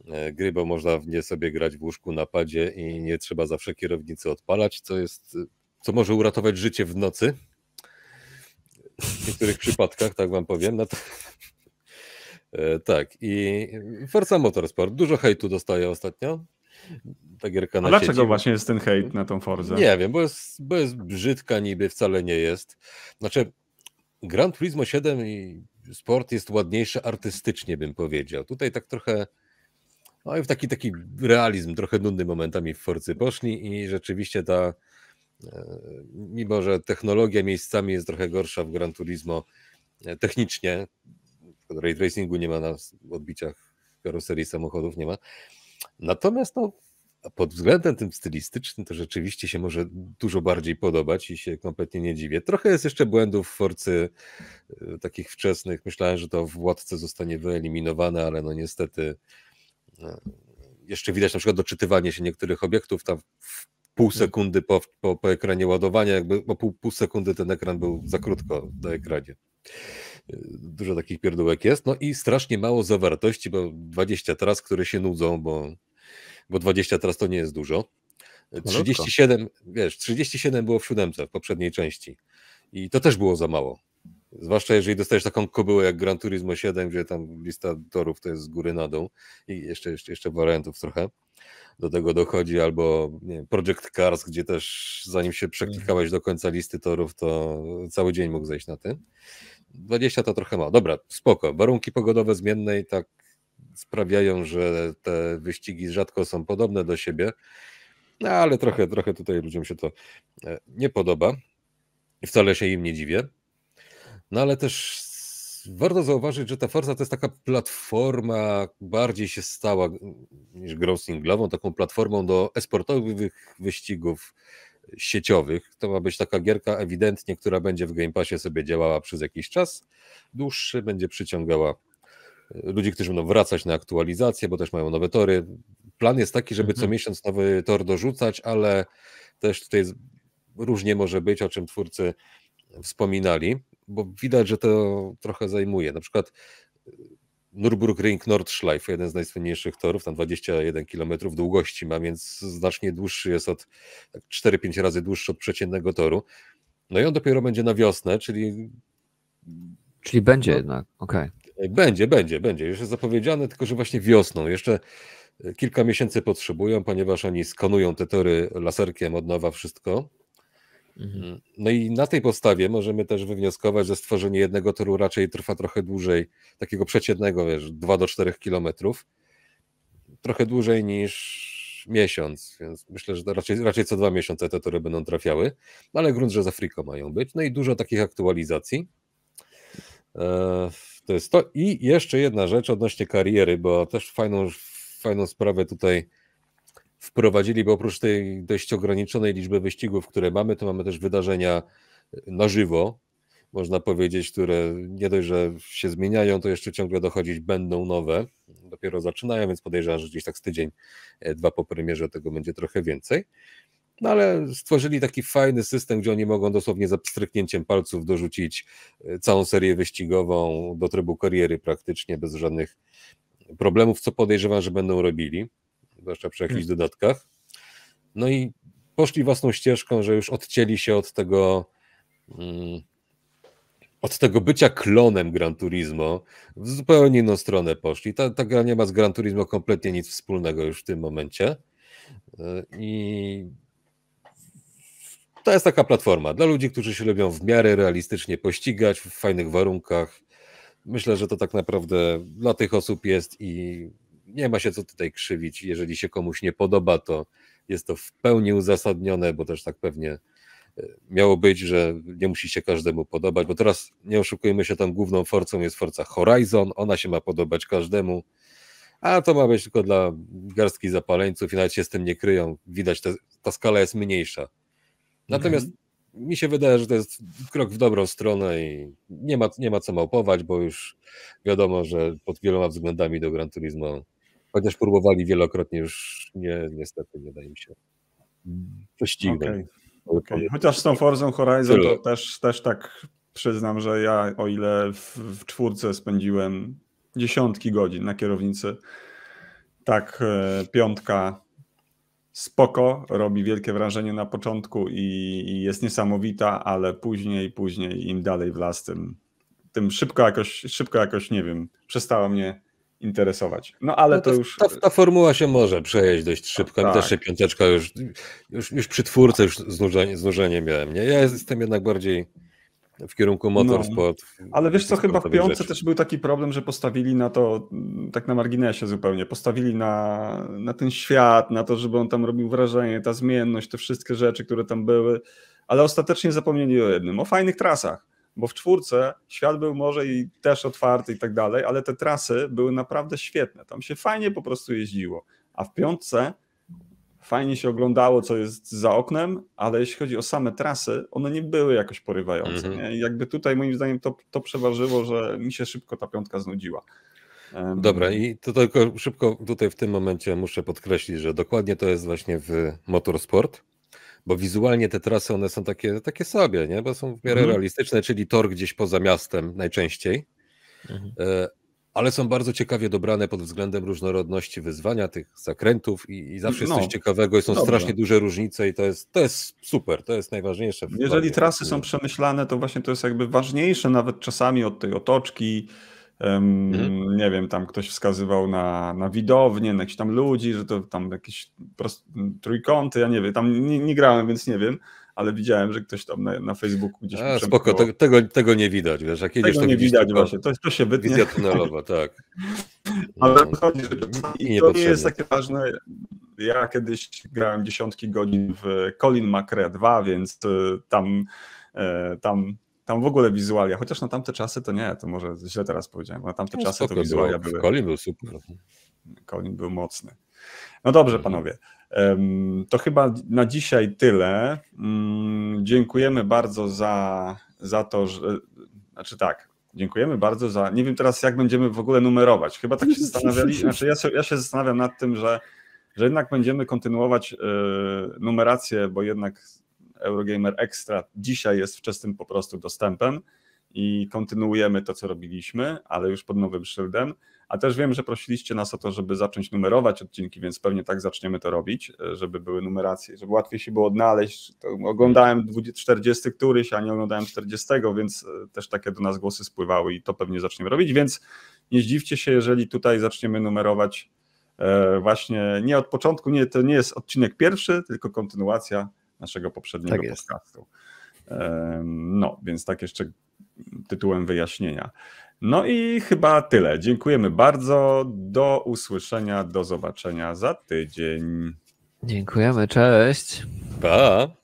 e, gry, bo można w nie sobie grać w łóżku na padzie i nie trzeba zawsze kierownicy odpalać, co jest, co może uratować życie w nocy. W niektórych przypadkach, tak wam powiem. No to... E, tak, i Forza Motorsport. Dużo hejtu dostaje ostatnio. Ta gierka na A dlaczego sieci. właśnie jest ten hejt na tą Forzę? Nie wiem, bo jest, bo jest brzydka niby, wcale nie jest. Znaczy, Gran Turismo 7 i sport jest ładniejszy artystycznie, bym powiedział. Tutaj tak trochę no i w taki, taki realizm, trochę nudny momentami w Forcy poszli i rzeczywiście ta, e, mimo że technologia miejscami jest trochę gorsza w Gran Turismo e, technicznie, Raytracingu ray tracingu nie ma na odbiciach karoserii samochodów, nie ma. Natomiast no, pod względem tym stylistycznym to rzeczywiście się może dużo bardziej podobać i się kompletnie nie dziwię. Trochę jest jeszcze błędów w Forcy y, takich wczesnych. Myślałem, że to w Władce zostanie wyeliminowane, ale no niestety y, jeszcze widać na przykład doczytywanie się niektórych obiektów tam pół mhm. sekundy po, po, po ekranie ładowania, jakby po pół, pół sekundy ten ekran był za krótko na ekranie. Dużo takich pierdółek jest. No i strasznie mało zawartości, bo 20 tras, które się nudzą, bo, bo 20 tras to nie jest dużo. 37, Malutko. wiesz, 37 było w siódemce w poprzedniej części. I to też było za mało. Zwłaszcza jeżeli dostajesz taką kobyłę jak Gran Turismo 7, gdzie tam lista torów to jest z góry na dół i jeszcze, jeszcze, jeszcze wariantów trochę do tego dochodzi, albo nie wiem, Project Cars, gdzie też zanim się przeklikałeś do końca listy torów, to cały dzień mógł zejść na tym. 20 to trochę ma. Dobra, spoko. Warunki pogodowe zmiennej tak sprawiają, że te wyścigi rzadko są podobne do siebie. No ale trochę, trochę tutaj ludziom się to e, nie podoba. wcale się im nie dziwię. No ale też warto zauważyć, że ta Forza to jest taka platforma, bardziej się stała niż grą singlową, taką platformą do esportowych wyścigów, sieciowych. To ma być taka gierka ewidentnie, która będzie w Game Passie sobie działała przez jakiś czas dłuższy, będzie przyciągała e, ludzi, którzy będą wracać na aktualizacje, bo też mają nowe tory. Plan jest taki, żeby co mhm. miesiąc nowy tor dorzucać, ale też tutaj różnie może być, o czym twórcy wspominali, bo widać, że to trochę zajmuje. Na przykład Nürburgring Nordschleife, jeden z najsłynniejszych torów, tam 21 km długości ma, więc znacznie dłuższy jest od, 4-5 tak razy dłuższy od przeciętnego toru. No i on dopiero będzie na wiosnę, czyli... Czyli będzie no, jednak, okej. Okay. Będzie, będzie, będzie. Już jest zapowiedziane, tylko że właśnie wiosną. Jeszcze e, kilka miesięcy potrzebują, ponieważ oni skonują te tory laserkiem od nowa wszystko, Mhm. Mm. No i na tej podstawie możemy też wywnioskować, że stworzenie jednego toru raczej trwa trochę dłużej, takiego przeciętnego, wiesz, 2 do 4 kilometrów, trochę dłużej niż miesiąc, więc myślę, że raczej, raczej co dwa miesiące te tory będą trafiały, ale grunt, że za friko mają być, no i dużo takich aktualizacji. E, to jest to. I jeszcze jedna rzecz odnośnie kariery, bo też fajną, fajną sprawę tutaj wprowadzili, bo oprócz tej dość ograniczonej liczby wyścigów, które mamy, to mamy też wydarzenia na żywo, można powiedzieć, które nie dość, że się zmieniają, to jeszcze ciągle dochodzić będą nowe. Dopiero zaczynają, więc podejrzewam, że gdzieś tak z tydzień, e, dwa po premierze tego będzie trochę więcej. No ale stworzyli taki fajny system, gdzie oni mogą dosłownie za pstryknięciem palców dorzucić e, całą serię wyścigową do trybu kariery praktycznie bez żadnych problemów, co podejrzewam, że będą robili zwłaszcza przy jakichś hmm. dodatkach. No i poszli własną ścieżką, że już odcięli się od tego mm, od tego bycia klonem Gran Turismo w zupełnie inną stronę poszli. Ta, ta gra nie ma z Gran Turismo kompletnie nic wspólnego już w tym momencie. Y, I to jest taka platforma dla ludzi, którzy się lubią w miarę realistycznie pościgać w fajnych warunkach. Myślę, że to tak naprawdę dla tych osób jest i nie ma się co tutaj krzywić. Jeżeli się komuś nie podoba, to jest to w pełni uzasadnione, bo też tak pewnie e, miało być, że nie musi się każdemu podobać, bo teraz nie oszukujmy się, tam główną forcą jest forca Horizon, ona się ma podobać każdemu, a to ma być tylko dla garstki zapaleńców i nawet się z tym nie kryją. Widać, te, ta skala jest mniejsza. Natomiast mm mi się wydaje, że to jest krok w dobrą stronę i nie ma, nie ma co małpować, bo już wiadomo, że pod wieloma względami do Gran Turismo Chociaż próbowali wielokrotnie, już nie, niestety nie da im się prześcignąć. Okay. Okay. Chociaż z tą Forza Horizon Tyle. to też, też tak przyznam, że ja o ile w, w czwórce spędziłem dziesiątki godzin na kierownicy, tak e, piątka spoko, robi wielkie wrażenie na początku i, i, jest niesamowita, ale później, później im dalej w las, tym, tym szybko jakoś, szybko jakoś, nie wiem, przestała mnie interesować. No ale no to, to, już. Ta, ta, formuła się może przejeść dość szybko. Tak. Też się piąteczka już, już, już przy twórce już znużenie, znużenie miałem. Nie? Ja jestem jednak bardziej w kierunku no, motorsport. No. Ale wiesz co, chyba w piątce też był taki problem, że postawili na to, tak na marginesie zupełnie, postawili na, na ten świat, na to, żeby on tam robił wrażenie, ta zmienność, te wszystkie rzeczy, które tam były, ale ostatecznie zapomnieli o jednym, o fajnych trasach bo w czwórce świat był może i też otwarty i tak dalej, ale te trasy były naprawdę świetne. Tam się fajnie po prostu jeździło. A w piątce fajnie się oglądało, co jest za oknem, ale jeśli chodzi o same trasy, one nie były jakoś porywające. Mhm. Jakby tutaj moim zdaniem to, to przeważyło, że mi się szybko ta piątka znudziła. Dobra, i to tylko szybko tutaj w tym momencie muszę podkreślić, że dokładnie to jest właśnie w motorsport bo wizualnie te trasy one są takie, takie sobie, nie? bo są w miarę mhm. realistyczne, czyli tor gdzieś poza miastem najczęściej, mhm. E, ale są bardzo ciekawie dobrane pod względem różnorodności wyzwania tych zakrętów i, i zawsze jest no, coś ciekawego i są dobra. strasznie duże różnice i to jest, to jest super, to jest najważniejsze. Jeżeli trasy są przemyślane, to właśnie to jest jakby ważniejsze nawet czasami od tej otoczki, Um, mhm. Nie wiem, tam ktoś wskazywał na, na widownię, na jakichś tam ludzi, że to tam jakieś prost, trójkąty, ja nie wiem, tam nie, nie grałem, więc nie wiem, ale widziałem, że ktoś tam na, na Facebooku gdzieś... A, spoko, to, tego, tego nie widać, wiesz, jak jedziesz, tego to nie widać tylko... właśnie, to, to się wytnie. Wizja tunelowa, tak. ale no. chodzi, że I to nie jest takie ważne. Ja kiedyś grałem dziesiątki godzin w Colin McRae 2, więc y, tam, e, tam tam w ogóle wizualia, chociaż na tamte czasy to nie, to może źle teraz powiedziałem, bo na tamte no, czasy to wizualia było. były. Colin był super. Colin był mocny. No dobrze, mhm. panowie. To chyba na dzisiaj tyle. Mm, dziękujemy bardzo za, za to, że. Znaczy tak, dziękujemy bardzo za. Nie wiem teraz, jak będziemy w ogóle numerować. Chyba tak się zastanawiali. Znaczy, ja, ja się zastanawiam nad tym, że, że jednak będziemy kontynuować e, numerację, bo jednak Eurogamer Extra dzisiaj jest wczesnym po prostu dostępem i kontynuujemy to, co robiliśmy, ale już pod nowym szyldem. A też wiem, że prosiliście nas o to, żeby zacząć numerować odcinki, więc pewnie tak zaczniemy to robić, żeby były numeracje, żeby łatwiej się było odnaleźć. To oglądałem 40 któryś, a nie oglądałem 40, więc e, też takie do nas głosy spływały i to pewnie zaczniemy robić, więc nie zdziwcie się, jeżeli tutaj zaczniemy numerować e, właśnie nie od początku, nie, to nie jest odcinek pierwszy, tylko kontynuacja naszego poprzedniego tak podcastu. No, więc tak jeszcze tytułem wyjaśnienia. No i chyba tyle. Dziękujemy bardzo. Do usłyszenia, do zobaczenia za tydzień. Dziękujemy, cześć. Pa.